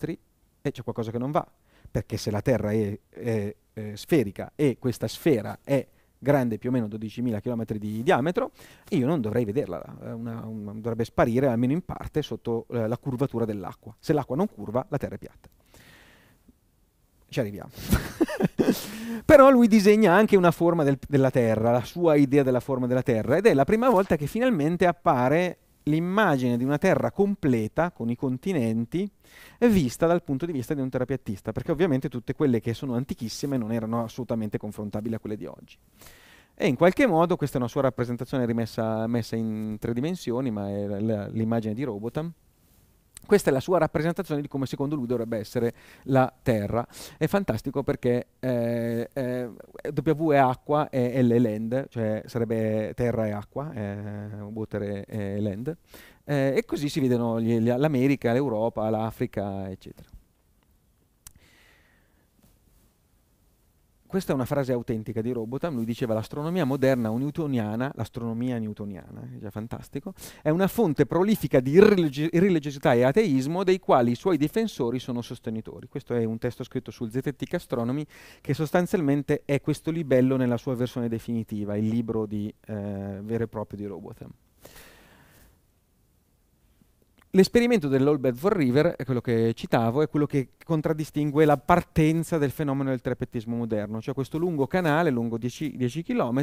Speaker 2: eh, c'è qualcosa che non va, perché se la Terra è, è, è sferica e questa sfera è grande più o meno 12.000 km di diametro, e io non dovrei vederla, eh, una, una, dovrebbe sparire almeno in parte sotto eh, la curvatura dell'acqua. Se l'acqua non curva, la Terra è piatta. Ci arriviamo. Però lui disegna anche una forma del, della Terra, la sua idea della forma della Terra, ed è la prima volta che finalmente appare l'immagine di una Terra completa, con i continenti, vista dal punto di vista di un terapiattista, perché ovviamente tutte quelle che sono antichissime non erano assolutamente confrontabili a quelle di oggi. E in qualche modo, questa è una sua rappresentazione rimessa messa in tre dimensioni, ma è l'immagine di Robotam, questa è la sua rappresentazione di come secondo lui dovrebbe essere la Terra. È fantastico perché eh, eh, W è acqua e L è land, cioè sarebbe terra e acqua, eh, water e land. Eh, e così si vedono gli, l'America, l'Europa, l'Africa, eccetera. questa è una frase autentica di Robotham, lui diceva l'astronomia moderna o newtoniana, l'astronomia newtoniana, è già fantastico, è una fonte prolifica di irreligiosità e ateismo dei quali i suoi difensori sono sostenitori. Questo è un testo scritto sul Zetetic Astronomy che sostanzialmente è questo libello nella sua versione definitiva, il libro di, eh, vero e proprio di Robotham. L'esperimento dell'All Bedford River, è quello che citavo, è quello che contraddistingue la partenza del fenomeno del trepettismo moderno, cioè questo lungo canale, lungo 10, 10 km,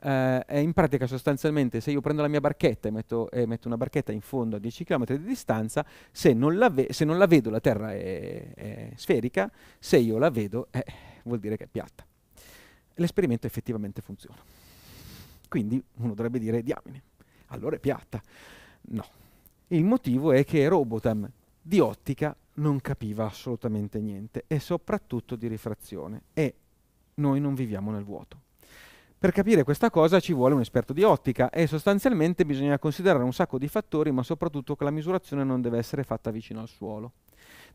Speaker 2: eh, è in pratica sostanzialmente se io prendo la mia barchetta e metto, eh, metto una barchetta in fondo a 10 km di distanza, se non la, ve- se non la vedo la Terra è, è, sferica, se io la vedo eh, vuol dire che è piatta. L'esperimento effettivamente funziona. Quindi uno dovrebbe dire diamine, allora è piatta. No il motivo è che Robotam di ottica non capiva assolutamente niente e soprattutto di rifrazione e noi non viviamo nel vuoto. Per capire questa cosa ci vuole un esperto di ottica e sostanzialmente bisogna considerare un sacco di fattori, ma soprattutto che la misurazione non deve essere fatta vicino al suolo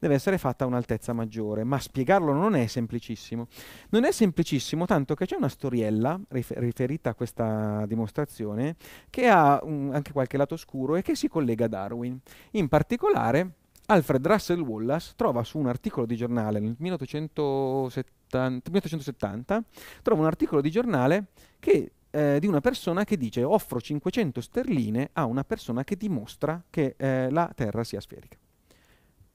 Speaker 2: deve essere fatta a un'altezza maggiore, ma spiegarlo non è semplicissimo. Non è semplicissimo tanto che c'è una storiella rifer- riferita a questa dimostrazione che ha un, anche qualche lato scuro e che si collega a Darwin. In particolare, Alfred Russell Wallace trova su un articolo di giornale nel 1870, 1870 trova un articolo di giornale che eh, di una persona che dice offro 500 sterline a una persona che dimostra che eh, la Terra sia sferica.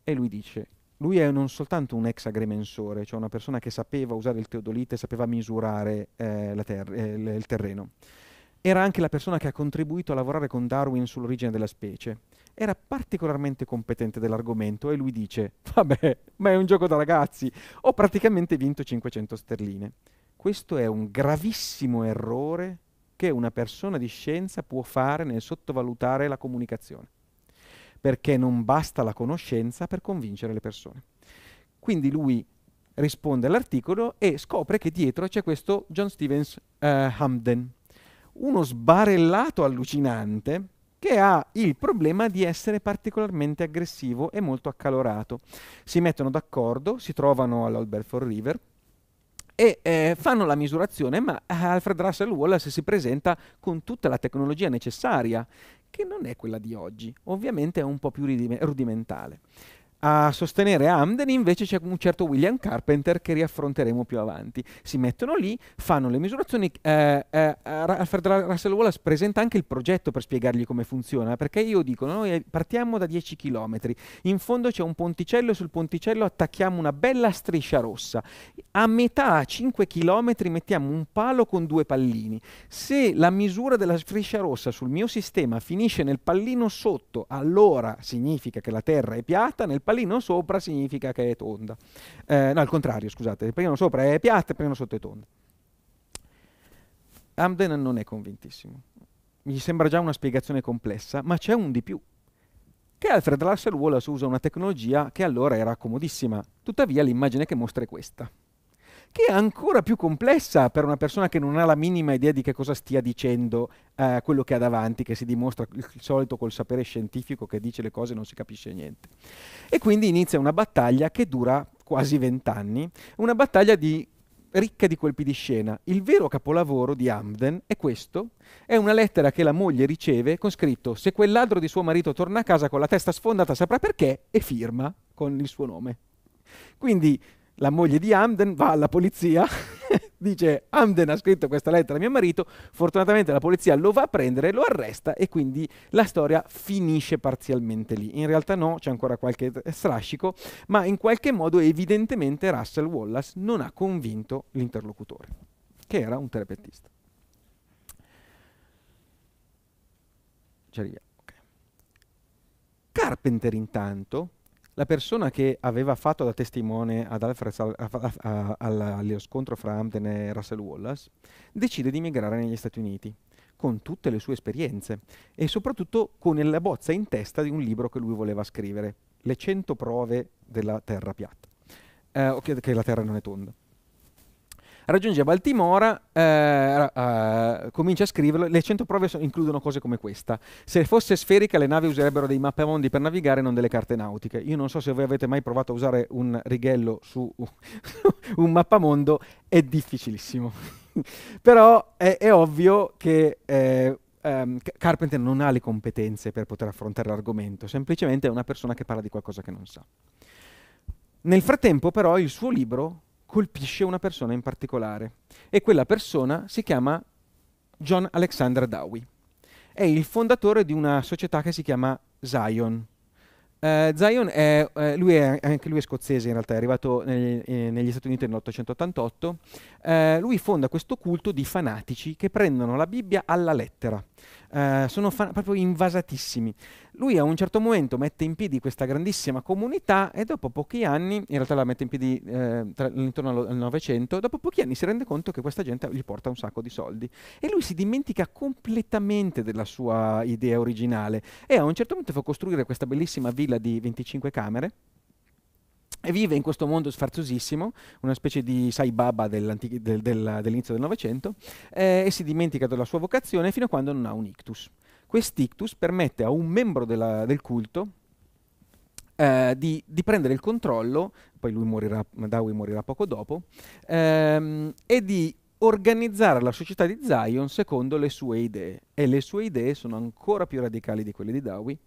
Speaker 2: E lui dice, lui è non soltanto un ex agrimensore, cioè una persona che sapeva usare il teodolite, sapeva misurare eh, ter- eh, il terreno. Era anche la persona che ha contribuito a lavorare con Darwin sull'origine della specie. Era particolarmente competente dell'argomento e lui dice, vabbè, ma è un gioco da ragazzi, ho praticamente vinto 500 sterline. Questo è un gravissimo errore che una persona di scienza può fare nel sottovalutare la comunicazione perché non basta la conoscenza per convincere le persone. Quindi lui risponde all'articolo e scopre che dietro c'è questo John Stevens eh, Hamden, uno sbarellato allucinante che ha il problema di essere particolarmente aggressivo e molto accalorato. Si mettono d'accordo, si trovano all'Albert for River e eh, fanno la misurazione, ma Alfred Russell Wallace si presenta con tutta la tecnologia necessaria che non è quella di oggi, ovviamente è un po' più rudimentale. A sostenere Amden invece c'è un certo William Carpenter che riaffronteremo più avanti. Si mettono lì, fanno le misurazioni. Eh, eh, Alfred Russell Wallace presenta anche il progetto per spiegargli come funziona, perché io dico, noi partiamo da 10 km, in fondo c'è un ponticello e sul ponticello attacchiamo una bella striscia rossa. A metà, a 5 km, mettiamo un palo con due pallini. Se la misura della striscia rossa sul mio sistema finisce nel pallino sotto, allora significa che la Terra è piatta, nel pallino sopra significa che è tonda. Eh, no, al contrario, scusate, il pallino sopra è piatta, il pallino sotto è tonda. Amden non è convintissimo. Mi sembra già una spiegazione complessa, ma c'è un di più. Che Alfred Russell Wallace usa una tecnologia che allora era comodissima, tuttavia l'immagine che mostra è questa che è ancora più complessa per una persona che non ha la minima idea di che cosa stia dicendo eh, quello che ha davanti, che si dimostra il solito col sapere scientifico che dice le cose e non si capisce niente. E quindi inizia una battaglia che dura quasi vent'anni, una battaglia di ricca di colpi di scena. Il vero capolavoro di Amden è questo, è una lettera che la moglie riceve con scritto se quel ladro di suo marito torna a casa con la testa sfondata saprà perché e firma con il suo nome. Quindi la moglie di Amden va alla polizia, dice Amden ha scritto questa lettera a mio marito, fortunatamente la polizia lo va a prendere, lo arresta e quindi la storia finisce parzialmente lì. In realtà no, c'è ancora qualche strascico, ma in qualche modo evidentemente Russell Wallace non ha convinto l'interlocutore, che era un terapeutista. Ci arriviamo. Okay. Carpenter intanto la persona che aveva fatto da testimone ad Alfred, a, a, a, allo scontro fra Hamden e Russell Wallace, decide di migrare negli Stati Uniti, con tutte le sue esperienze e soprattutto con la bozza in testa di un libro che lui voleva scrivere, Le 100 prove della Terra piatta, eh, che la Terra non è tonda raggiunge Baltimora, eh, eh, comincia a scriverlo, le 100 prove so- includono cose come questa. Se fosse sferica le navi userebbero dei mappamondi per navigare e non delle carte nautiche. Io non so se voi avete mai provato a usare un righello su un mappamondo, è difficilissimo. Però è, è, ovvio che... Eh, Um, Carpenter non ha le competenze per poter affrontare l'argomento, semplicemente è una persona che parla di qualcosa che non sa. Nel frattempo però il suo libro colpisce una persona in particolare e quella persona si chiama John Alexander Dowie. È il fondatore di una società che si chiama Zion. Uh, Zion è, eh, lui è, anche lui è scozzese in realtà, è arrivato nel, eh, negli Stati Uniti nell'888. Uh, eh, lui fonda questo culto di fanatici che prendono la Bibbia alla lettera. Eh, sono fan- proprio invasatissimi. Lui a un certo momento mette in piedi questa grandissima comunità e dopo pochi anni, in realtà la mette in piedi eh, intorno al Novecento, dopo pochi anni si rende conto che questa gente gli porta un sacco di soldi e lui si dimentica completamente della sua idea originale e a un certo momento fa costruire questa bellissima villa di 25 camere e vive in questo mondo sfarzosissimo, una specie di sai baba del, del, dell'inizio del Novecento, eh, e si dimentica della sua vocazione fino a quando non ha un ictus. Quest'ictus permette a un membro della, del culto eh, di, di, prendere il controllo, poi lui morirà, Madawi morirà poco dopo, ehm, e di organizzare la società di Zion secondo le sue idee. E le sue idee sono ancora più radicali di quelle di Dawi.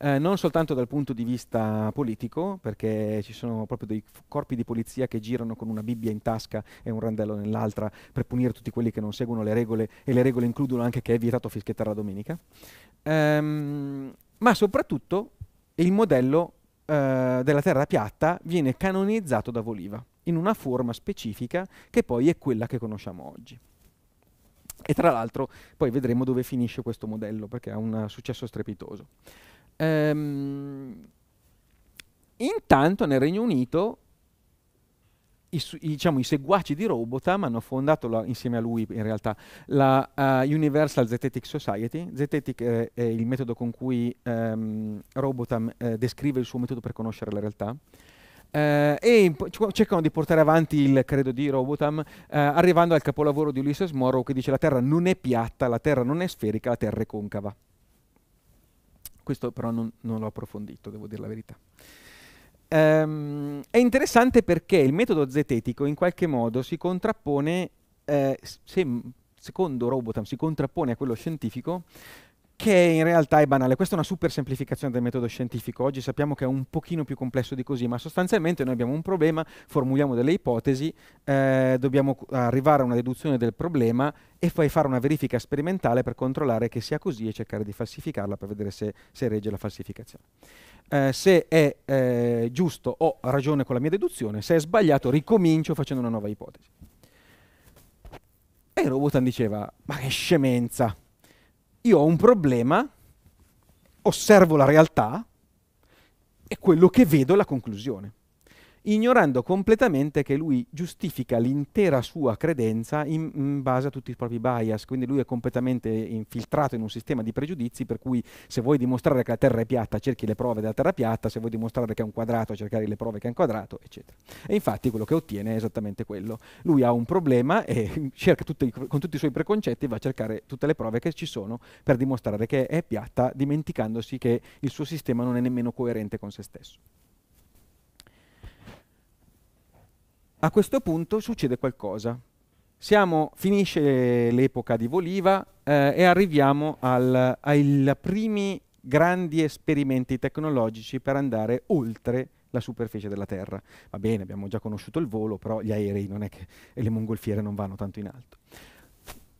Speaker 2: Eh, non soltanto dal punto di vista politico, perché ci sono proprio dei corpi di polizia che girano con una Bibbia in tasca e un randello nell'altra per punire tutti quelli che non seguono le regole e le regole includono anche che è vietato fischiettare la domenica, ehm, ma soprattutto il modello eh, della terra piatta viene canonizzato da Voliva in una forma specifica che poi è quella che conosciamo oggi. E tra l'altro poi vedremo dove finisce questo modello perché ha un successo strepitoso. Ehm, intanto nel Regno Unito i, diciamo, i, seguaci di Robotam hanno fondato, la, insieme a lui in realtà, la uh, Universal Zetetic Society. Zetetic eh, è il metodo con cui ehm, Robotam eh, descrive il suo metodo per conoscere la realtà. Eh, e cercano di portare avanti il credo di Robotam, eh, arrivando al capolavoro di Ulysses Morrow che dice la Terra non è piatta, la Terra non è sferica, la Terra è concava questo però non, non l'ho approfondito, devo dire la verità. Um, è interessante perché il metodo zetetico in qualche modo si contrappone, eh, se, secondo Robotam, si contrappone a quello scientifico che in realtà è banale. Questa è una super semplificazione del metodo scientifico. Oggi sappiamo che è un pochino più complesso di così, ma sostanzialmente noi abbiamo un problema, formuliamo delle ipotesi, eh, dobbiamo arrivare a una deduzione del problema e poi fare una verifica sperimentale per controllare che sia così e cercare di falsificarla per vedere se, se regge la falsificazione. Eh, se è eh, giusto ho ragione con la mia deduzione, se è sbagliato ricomincio facendo una nuova ipotesi. E Robotan diceva, ma che scemenza! io ho un problema, osservo la realtà e quello che vedo è la conclusione ignorando completamente che lui giustifica l'intera sua credenza in, in, base a tutti i propri bias, quindi lui è completamente infiltrato in un sistema di pregiudizi per cui se vuoi dimostrare che la Terra è piatta cerchi le prove della Terra piatta, se vuoi dimostrare che è un quadrato cerchi le prove che è un quadrato, eccetera. E infatti quello che ottiene è esattamente quello. Lui ha un problema e cerca tutti, con tutti i suoi preconcetti va a cercare tutte le prove che ci sono per dimostrare che è piatta, dimenticandosi che il suo sistema non è nemmeno coerente con se stesso. a questo punto succede qualcosa. Siamo, finisce l'epoca di Voliva eh, e arriviamo al, ai primi grandi esperimenti tecnologici per andare oltre la superficie della Terra. Va bene, abbiamo già conosciuto il volo, però gli aerei non è che, e le mongolfiere non vanno tanto in alto.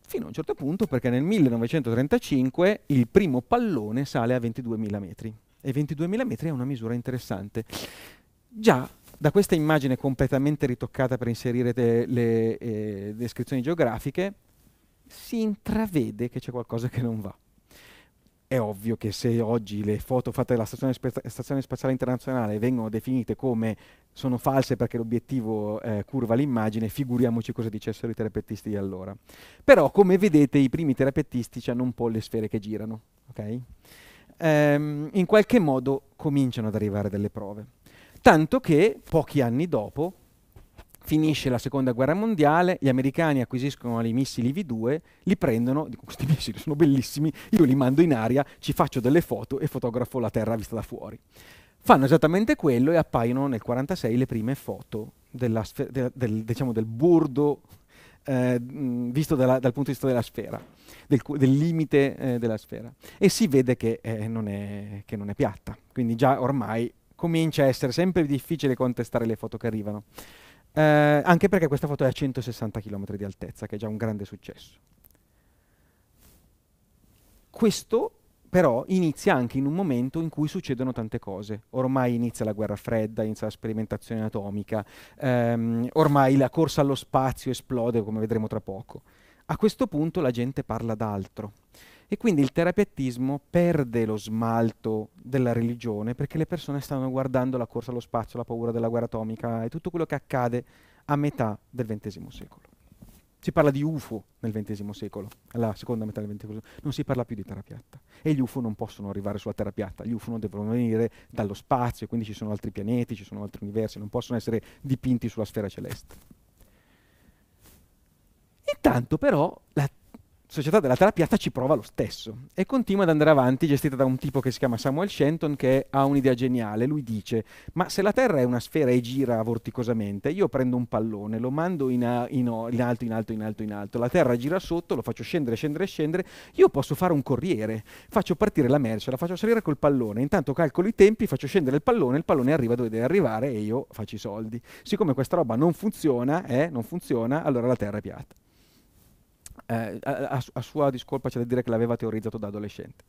Speaker 2: Fino a un certo punto, perché nel 1935 il primo pallone sale a 22.000 metri. E 22.000 metri è una misura interessante. Già da questa immagine completamente ritoccata per inserire de- le eh, descrizioni geografiche, si intravede che c'è qualcosa che non va. È ovvio che se oggi le foto fatte dalla Stazione, Spe- Stazione Spaziale Internazionale vengono definite come sono false perché l'obiettivo eh, curva l'immagine, figuriamoci cosa dicessero i terapeutisti di allora. Però, come vedete, i primi terapeutisti hanno un po' le sfere che girano, ok? Ehm, in qualche modo cominciano ad arrivare delle prove tanto che pochi anni dopo finisce la seconda guerra mondiale, gli americani acquisiscono i missili V2, li prendono, dico questi missili sono bellissimi, io li mando in aria, ci faccio delle foto e fotografo la Terra vista da fuori. Fanno esattamente quello e appaiono nel 1946 le prime foto della, del, del, diciamo, del bordo eh, visto dalla, dal punto di vista della sfera, del, del limite eh, della sfera. E si vede che, eh, non è, che, non è, piatta, quindi già ormai comincia a essere sempre difficile contestare le foto che arrivano. Eh, anche perché questa foto è a 160 km di altezza, che è già un grande successo. Questo però inizia anche in un momento in cui succedono tante cose. Ormai inizia la guerra fredda, inizia la sperimentazione atomica, ehm, ormai la corsa allo spazio esplode, come vedremo tra poco. A questo punto la gente parla d'altro. E quindi il terapiattismo perde lo smalto della religione perché le persone stanno guardando la corsa allo spazio, la paura della guerra atomica e tutto quello che accade a metà del XX secolo. Si parla di UFO nel XX secolo, alla seconda metà del XX secolo, non si parla più di terra piatta. E gli UFO non possono arrivare sulla terra piatta, gli UFO non devono venire dallo spazio, quindi ci sono altri pianeti, ci sono altri universi, non possono essere dipinti sulla sfera celeste. Intanto però la società della terra piatta ci prova lo stesso e continua ad andare avanti, gestita da un tipo che si chiama Samuel Shenton che ha un'idea geniale. Lui dice, ma se la Terra è una sfera e gira vorticosamente, io prendo un pallone, lo mando in, a, in, o, in alto, in alto, in alto, in alto, la Terra gira sotto, lo faccio scendere, scendere, scendere, io posso fare un corriere, faccio partire la merce, la faccio salire col pallone, intanto calcolo i tempi, faccio scendere il pallone, il pallone arriva dove deve arrivare e io faccio i soldi. Siccome questa roba non funziona, eh, non funziona, allora la Terra è piatta eh, a, a, sua discolpa c'è da dire che l'aveva teorizzato da adolescente.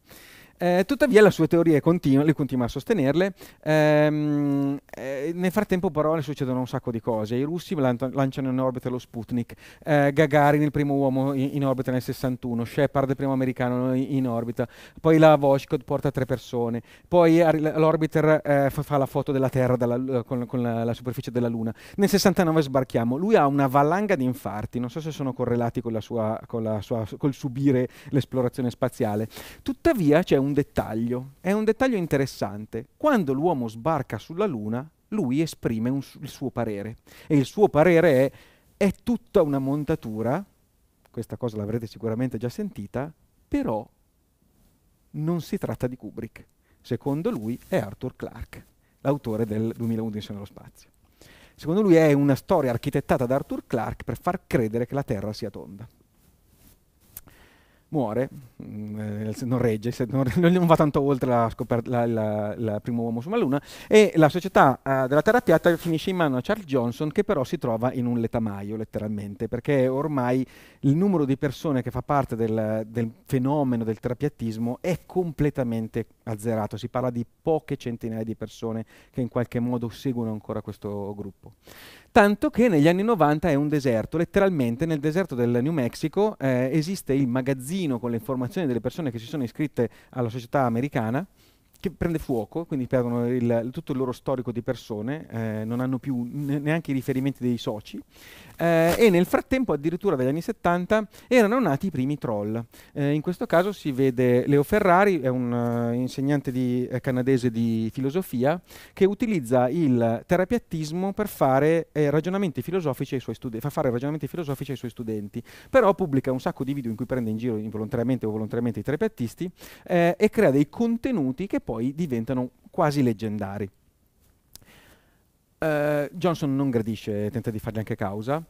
Speaker 2: Eh, tuttavia la sua teoria è continua, lui continua a sostenerle. Ehm, eh, nel frattempo però ne succedono un sacco di cose. I russi lanciano in orbita lo Sputnik, eh, Gagarin il primo uomo in, in, orbita nel 61, Shepard il primo americano in, in orbita, poi la Voskhod porta tre persone, poi l'orbiter eh, fa la foto della Terra dalla, con, con la, la, superficie della Luna. Nel 69 sbarchiamo, lui ha una valanga di infarti, non so se sono correlati con la sua, con la sua, col subire l'esplorazione spaziale. Tuttavia c'è un un dettaglio, è un dettaglio interessante. Quando l'uomo sbarca sulla Luna, lui esprime un, il suo parere. E il suo parere è, è tutta una montatura, questa cosa l'avrete sicuramente già sentita, però non si tratta di Kubrick. Secondo lui è Arthur Clarke, l'autore del 2001 Dimensione Spazio. Secondo lui è una storia architettata da Arthur Clarke per far credere che la Terra sia tonda muore, mm, eh, non regge, non va tanto oltre la scoperta, il primo uomo sulla Luna, e la società uh, della Terra piatta finisce in mano a Charles Johnson che però si trova in un letamaio letteralmente, perché ormai il numero di persone che fa parte del, del fenomeno del terapiattismo è completamente azzerato, si parla di poche centinaia di persone che in qualche modo seguono ancora questo gruppo. Tanto che negli anni 90 è un deserto, letteralmente nel deserto del New Mexico eh, esiste il magazzino con le informazioni delle persone che si sono iscritte alla società americana che prende fuoco, quindi perdono il, tutto il loro storico di persone, eh, non hanno più neanche i riferimenti dei soci, eh, e nel frattempo, addirittura negli anni 70, erano nati i primi troll. Eh, in questo caso si vede Leo Ferrari, è un uh, insegnante di, eh, canadese di filosofia, che utilizza il terapiattismo per fare eh, ragionamenti filosofici ai suoi studenti, fa fare ragionamenti filosofici ai suoi studenti, però pubblica un sacco di video in cui prende in giro involontariamente o volontariamente i terapiattisti eh, e crea dei contenuti che poi diventano quasi leggendari. Uh, Johnson non gradisce, tenta di fargli anche causa, uh,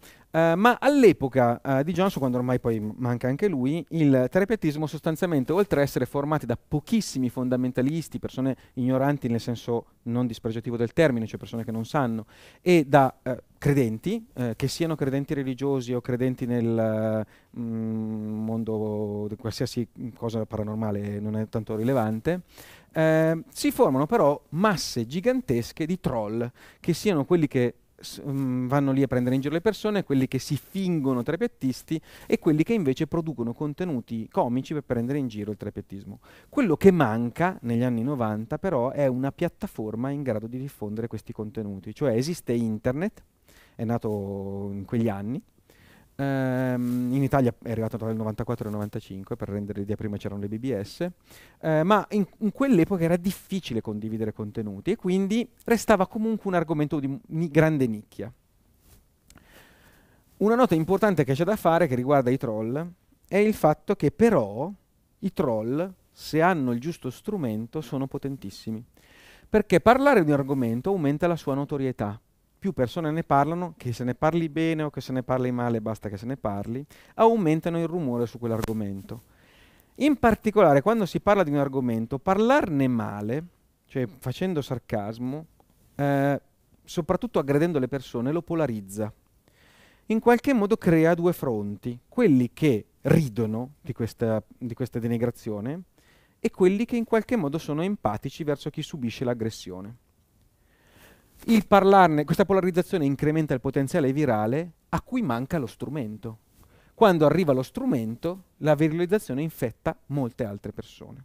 Speaker 2: ma all'epoca uh, di Johnson, quando ormai poi manca anche lui, il terapeutismo sostanzialmente, oltre a essere formato da pochissimi fondamentalisti, persone ignoranti nel senso non dispregiativo del termine, cioè persone che non sanno, e da credenti, che siano credenti religiosi o credenti nel mh, mondo di qualsiasi cosa paranormale, non è tanto rilevante, eh, si formano però masse gigantesche di troll, che siano quelli che s- mm, vanno lì a prendere in giro le persone, quelli che si fingono trapiattisti e quelli che invece producono contenuti comici per prendere in giro il trapiattismo. Quello che manca negli anni 90 però è una piattaforma in grado di diffondere questi contenuti, cioè esiste internet, è nato in quegli anni, Ehm, in Italia è arrivato tra il 94 e il 95, per rendere l'idea prima c'erano le BBS, eh, ma in, in, quell'epoca era difficile condividere contenuti e quindi restava comunque un argomento di ni- grande nicchia. Una nota importante che c'è da fare che riguarda i troll è il fatto che però i troll, se hanno il giusto strumento, sono potentissimi, perché parlare di un argomento aumenta la sua notorietà più persone ne parlano, che se ne parli bene o che se ne parli male, basta che se ne parli, aumentano il rumore su quell'argomento. In particolare, quando si parla di un argomento, parlarne male, cioè facendo sarcasmo, eh, soprattutto aggredendo le persone, lo polarizza. In qualche modo crea due fronti, quelli che ridono di questa, di questa denigrazione e quelli che in qualche modo sono empatici verso chi subisce l'aggressione il parlarne, questa polarizzazione incrementa il potenziale virale a cui manca lo strumento. Quando arriva lo strumento, la viralizzazione infetta molte altre persone.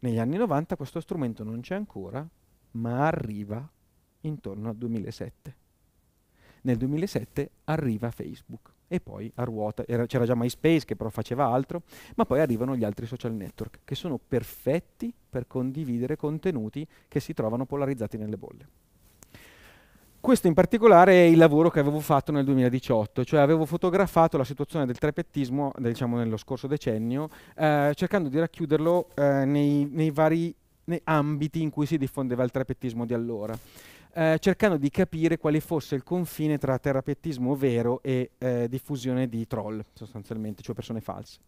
Speaker 2: Negli anni 90 questo strumento non c'è ancora, ma arriva intorno al 2007. Nel 2007 arriva Facebook e poi a ruota, c'era già MySpace che però faceva altro, ma poi arrivano gli altri social network che sono perfetti per condividere contenuti che si trovano polarizzati nelle bolle. Questo in particolare è il lavoro che avevo fatto nel 2018, cioè avevo fotografato la situazione del trepettismo diciamo, nello scorso decennio, eh, cercando di racchiuderlo eh, nei, nei, vari ambiti in cui si diffondeva il trepettismo di allora, eh, cercando di capire quale fosse il confine tra terapettismo vero e eh, diffusione di troll, sostanzialmente, cioè persone false.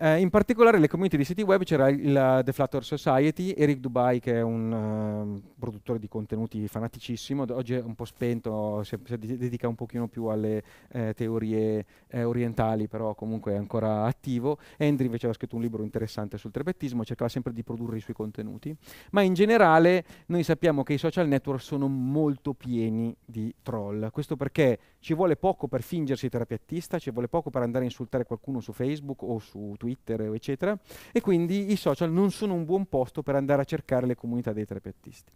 Speaker 2: Eh, in particolare le community di siti web c'era il The Flutter Society, Eric Dubai che è un uh, produttore di contenuti fanaticissimo, oggi è un po' spento, si, si dedica un pochino più alle eh, teorie eh, orientali, però comunque è ancora attivo. Andrew invece aveva scritto un libro interessante sul trebettismo, cercava sempre di produrre i suoi contenuti, ma in generale noi sappiamo che i social network sono molto pieni di troll, questo perché ci vuole poco per fingersi terapeutista, ci vuole poco per andare a insultare qualcuno su Facebook o su Twitter, Twitter, eccetera, e quindi i social non sono un buon posto per andare a cercare le comunità dei trepettisti.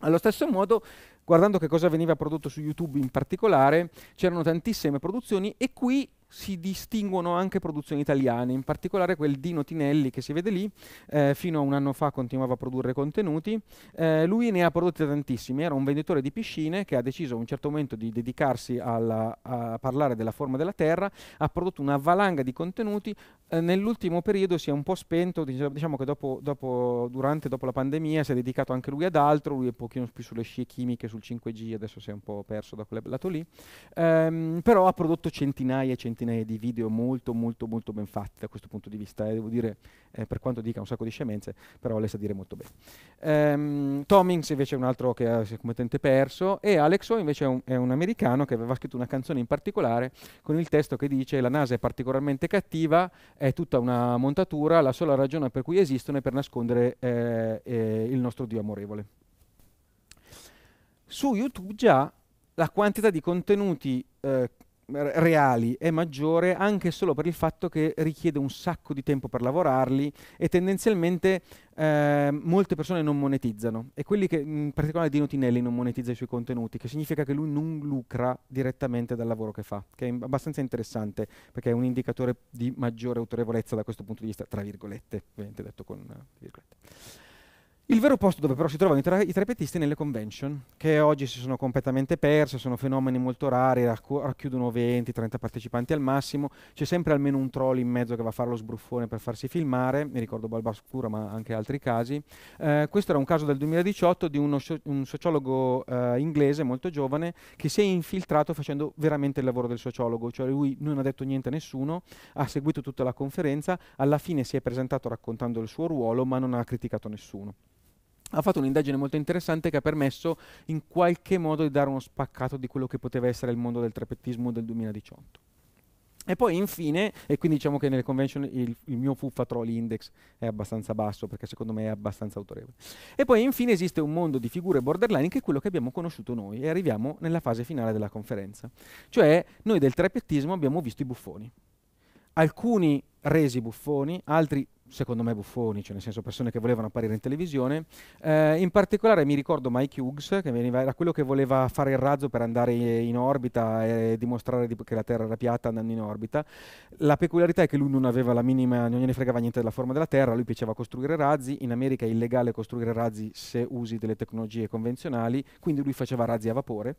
Speaker 2: Allo stesso modo, guardando che cosa veniva prodotto su YouTube in particolare, c'erano tantissime produzioni e qui si distinguono anche produzioni italiane, in particolare quel Dino Tinelli che si vede lì, eh, fino a un anno fa continuava a produrre contenuti, eh, lui ne ha prodotte tantissimi, era un venditore di piscine che ha deciso a un certo momento di dedicarsi alla, a parlare della forma della Terra, ha prodotto una valanga di contenuti, eh, nell'ultimo periodo si è un po' spento, diciamo che dopo, dopo, durante, dopo la pandemia si è dedicato anche lui ad altro, lui è un pochino più sulle scie chimiche, sul 5G, adesso si è un po' perso da quel lato lì, ehm, però ha prodotto centinaia e centinaia centinaia di video molto molto molto ben fatti da questo punto di vista e eh, devo dire eh, per quanto dica un sacco di scemenze però le sa dire molto bene um, ehm, Tommings invece è un altro che ha completamente perso e Alexo invece è un, è un americano che aveva scritto una canzone in particolare con il testo che dice la NASA è particolarmente cattiva è tutta una montatura la sola ragione per cui esistono è per nascondere eh, eh, il nostro Dio amorevole su YouTube già la quantità di contenuti eh, reali è maggiore anche solo per il fatto che richiede un sacco di tempo per lavorarli e tendenzialmente eh, molte persone non monetizzano e quelli che in particolare Dino Tinelli non monetizza i suoi contenuti, che significa che lui non lucra direttamente dal lavoro che fa, che è abbastanza interessante perché è un indicatore di maggiore autorevolezza da questo punto di vista, tra virgolette, ovviamente detto con virgolette. Il vero posto dove però si trovano i, tra- i trapetisti è nelle convention, che oggi si sono completamente perse, sono fenomeni molto rari, racco- racchiudono 20-30 partecipanti al massimo, c'è sempre almeno un troll in mezzo che va a fare lo sbruffone per farsi filmare, mi ricordo Balbascura ma anche altri casi. Eh, questo era un caso del 2018 di so- un sociologo eh, inglese molto giovane che si è infiltrato facendo veramente il lavoro del sociologo, cioè lui non ha detto niente a nessuno, ha seguito tutta la conferenza, alla fine si è presentato raccontando il suo ruolo ma non ha criticato nessuno ha fatto un'indagine molto interessante che ha permesso in qualche modo di dare uno spaccato di quello che poteva essere il mondo del trappettismo del 2018. E poi infine, e quindi diciamo che nelle convention il, il mio fuffa troll index è abbastanza basso perché secondo me è abbastanza autorevole. E poi infine esiste un mondo di figure borderline che è quello che abbiamo conosciuto noi e arriviamo nella fase finale della conferenza. Cioè noi del trepettismo abbiamo visto i buffoni. Alcuni resi buffoni, altri secondo me buffoni, cioè nel senso persone che volevano apparire in televisione. Eh, in particolare mi ricordo Mike Hughes, che veniva, era quello che voleva fare il razzo per andare in orbita e dimostrare di, che la Terra era piatta andando in orbita. La peculiarità è che lui non aveva la minima, non gliene fregava niente della forma della Terra, lui piaceva costruire razzi, in America è illegale costruire razzi se usi delle tecnologie convenzionali, quindi lui faceva razzi a vapore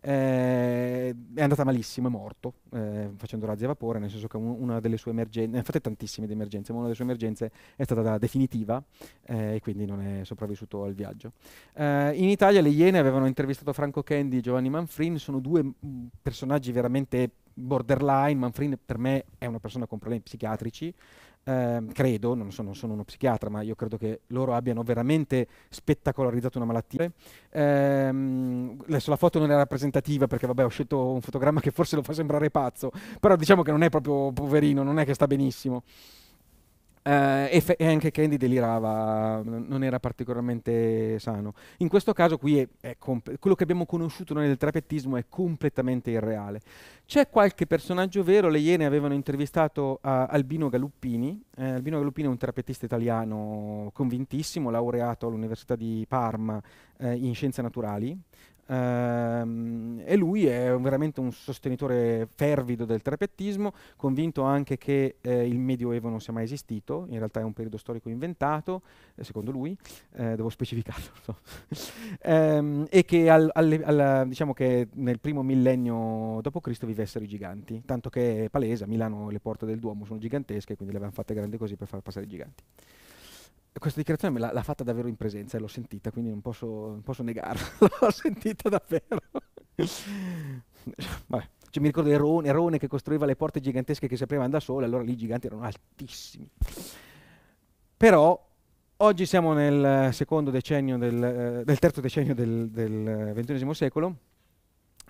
Speaker 2: eh, è andata malissimo, è morto eh, facendo razzi a vapore, nel senso che una delle sue emergenze, eh, ne tantissime di emergenze, ma una delle sue emergenze è stata definitiva eh, e quindi non è sopravvissuto al viaggio. Eh, in Italia le Iene avevano intervistato Franco Candy e Giovanni Manfrin, sono due mm, personaggi veramente borderline, Manfrin per me è una persona con problemi psichiatrici, Ehm, credo, non sono, non sono, uno psichiatra, ma io credo che loro abbiano veramente spettacolarizzato una malattia. Ehm, adesso la foto non è rappresentativa perché vabbè ho scelto un fotogramma che forse lo fa sembrare pazzo, però diciamo che non è proprio poverino, non è che sta benissimo eh, e, e, anche Candy delirava, non era particolarmente sano. In questo caso qui è, è quello che abbiamo conosciuto noi del trapiattismo è completamente irreale. C'è qualche personaggio vero, le Iene avevano intervistato uh, Albino Galuppini, eh, Albino Galuppini è un trapiattista italiano convintissimo, laureato all'Università di Parma eh, in scienze naturali, Ehm, e lui è veramente un sostenitore fervido del trapiattismo, convinto anche che eh, il Medioevo non sia mai esistito, in realtà è un periodo storico inventato, eh, secondo lui, eh, devo specificarlo, so. ehm, e che, al, al, al, diciamo che, nel primo millennio d.C. vivessero i giganti, tanto che è palese, a Milano le porte del Duomo sono gigantesche, quindi le avevano fatte grandi così per far passare i giganti questa dichiarazione me l'ha, l'ha fatta davvero in presenza e l'ho sentita, quindi non posso, non posso negarlo, l'ho sentita davvero. Vabbè. Cioè, mi ricordo Erone, Erone, che costruiva le porte gigantesche che si aprivano da sole, allora lì i giganti erano altissimi. Però oggi siamo nel secondo decennio del, eh, del terzo decennio del, del XXI secolo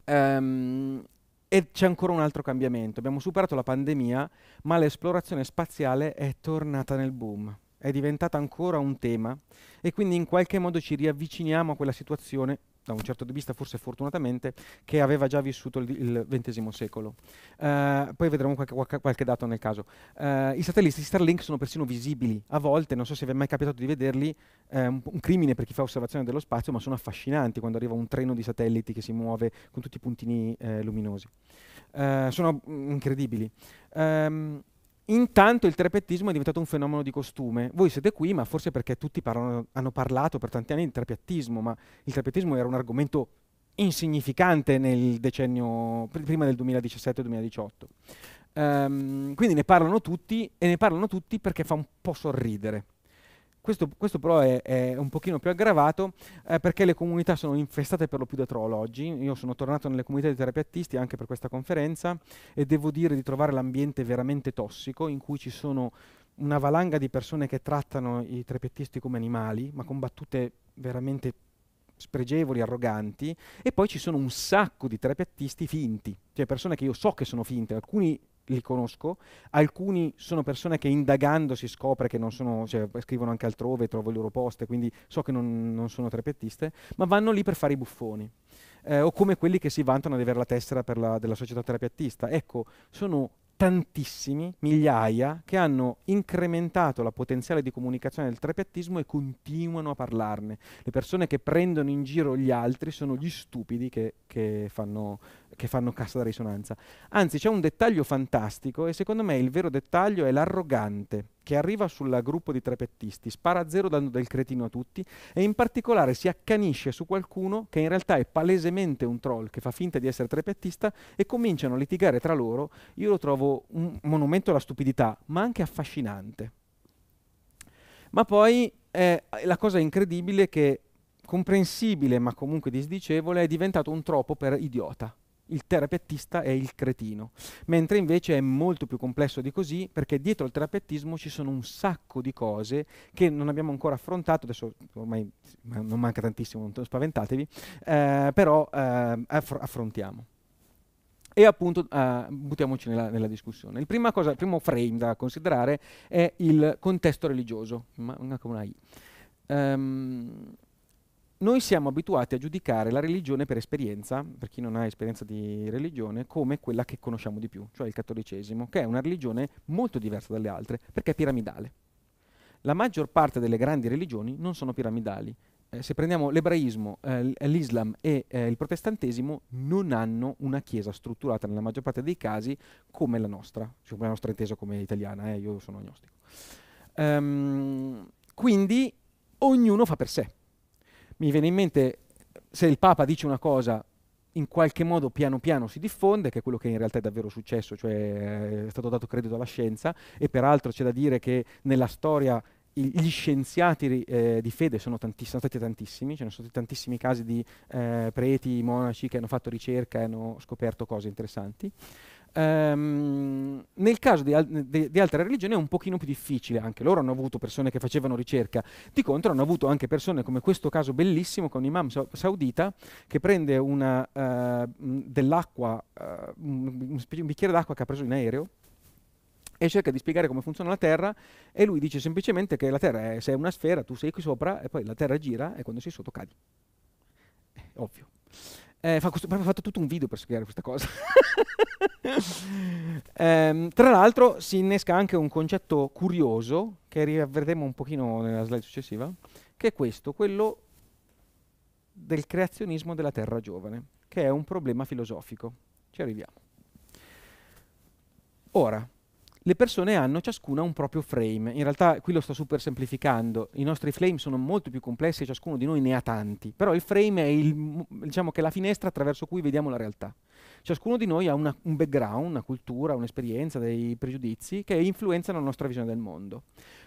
Speaker 2: um, e c'è ancora un altro cambiamento. Abbiamo superato la pandemia, ma l'esplorazione spaziale è tornata nel boom è diventata ancora un tema e quindi in qualche modo ci riavviciniamo a quella situazione da un certo di vista forse fortunatamente, che aveva già vissuto il XX secolo. Uh, poi vedremo qualche, qualche, dato nel caso. Uh, I satelliti Starlink sono persino visibili, a volte, non so se vi è mai capitato di vederli, è un, un, crimine per chi fa osservazione dello spazio, ma sono affascinanti quando arriva un treno di satelliti che si muove con tutti i puntini eh, luminosi. Uh, sono mm, incredibili. Um, Intanto il trepettismo è diventato un fenomeno di costume. Voi siete qui, ma forse perché tutti parlano, hanno parlato per tanti anni di trepettismo, ma il trepettismo era un argomento insignificante nel decennio prima del 2017-2018. Um, ehm, quindi ne parlano tutti e ne parlano tutti perché fa un po' sorridere. Questo, questo però è, è, un pochino più aggravato eh, perché le comunità sono infestate per lo più da troll oggi. Io sono tornato nelle comunità di terapeutisti anche per questa conferenza e devo dire di trovare l'ambiente veramente tossico in cui ci sono una valanga di persone che trattano i terapeutisti come animali, ma con battute veramente spregevoli, arroganti, e poi ci sono un sacco di terapeutisti finti, cioè persone che io so che sono finte, alcuni li conosco, alcuni sono persone che indagando si scopre che non sono, cioè, scrivono anche altrove, trovo i loro post, quindi so che non, non sono trepettiste, ma vanno lì per fare i buffoni. Eh, o come quelli che si vantano di avere la tessera la, della società terapeutista. Ecco, sono tantissimi, migliaia, che hanno incrementato la potenziale di comunicazione del trepettismo e continuano a parlarne. Le persone che prendono in giro gli altri sono gli stupidi che, che fanno che fanno cassa da risonanza. Anzi, c'è un dettaglio fantastico e secondo me il vero dettaglio è l'arrogante che arriva sul gruppo di trepettisti, spara a zero dando del cretino a tutti e in particolare si accanisce su qualcuno che in realtà è palesemente un troll che fa finta di essere trepettista e cominciano a litigare tra loro. Io lo trovo un monumento alla stupidità, ma anche affascinante. Ma poi eh, la cosa incredibile è che comprensibile ma comunque disdicevole è diventato un troppo per idiota il terapeutista è il cretino, mentre invece è molto più complesso di così perché dietro al terapeutismo ci sono un sacco di cose che non abbiamo ancora affrontato, adesso ormai non manca tantissimo, non spaventatevi, eh, però eh, aff- affrontiamo e appunto eh, buttiamoci nella, nella discussione. Il, cosa, il, primo frame da considerare è il contesto religioso, ma una con una I. Um, noi siamo abituati a giudicare la religione per esperienza, per chi non ha esperienza di religione, come quella che conosciamo di più, cioè il cattolicesimo, che è una religione molto diversa dalle altre, perché è piramidale. La maggior parte delle grandi religioni non sono piramidali. Eh, se prendiamo l'ebraismo, eh, eh l'Islam e eh, il protestantesimo, non hanno una chiesa strutturata nella maggior parte dei casi come la nostra, cioè la nostra intesa come italiana, eh, io sono agnostico. Um, quindi ognuno fa per sé mi viene in mente se il Papa dice una cosa in qualche modo piano piano si diffonde, che è quello che in realtà è davvero successo, cioè eh, è stato dato credito alla scienza e peraltro c'è da dire che nella storia gli scienziati eh, di fede sono, tanti, sono, stati tantissimi, ce ne sono stati tantissimi casi di eh, preti, monaci che hanno fatto ricerca e hanno scoperto cose interessanti. Um, nel caso di, al- di, di, altre religioni è un pochino più difficile, anche loro hanno avuto persone che facevano ricerca, di contro hanno avuto anche persone come questo caso bellissimo con un imam sa- saudita che prende una, uh, dell'acqua, uh, un, bicchiere d'acqua che ha preso in aereo e cerca di spiegare come funziona la Terra e lui dice semplicemente che la Terra è, se una sfera, tu sei qui sopra e poi la Terra gira e quando sei sotto cadi. È eh, ovvio. Eh, fa questo, ha fatto tutto un video per spiegare questa cosa. eh, tra l'altro si innesca anche un concetto curioso che rivedremo un pochino nella slide successiva, che è questo, quello del creazionismo della terra giovane, che è un problema filosofico. Ci arriviamo. Ora, le persone hanno ciascuna un proprio frame. In realtà qui lo sto super semplificando, i nostri frame sono molto più complessi e ciascuno di noi ne ha tanti, però il frame è il, diciamo che è la finestra attraverso cui vediamo la realtà. Ciascuno di noi ha una, un background, una cultura, un'esperienza, dei pregiudizi che influenzano la nostra visione del mondo.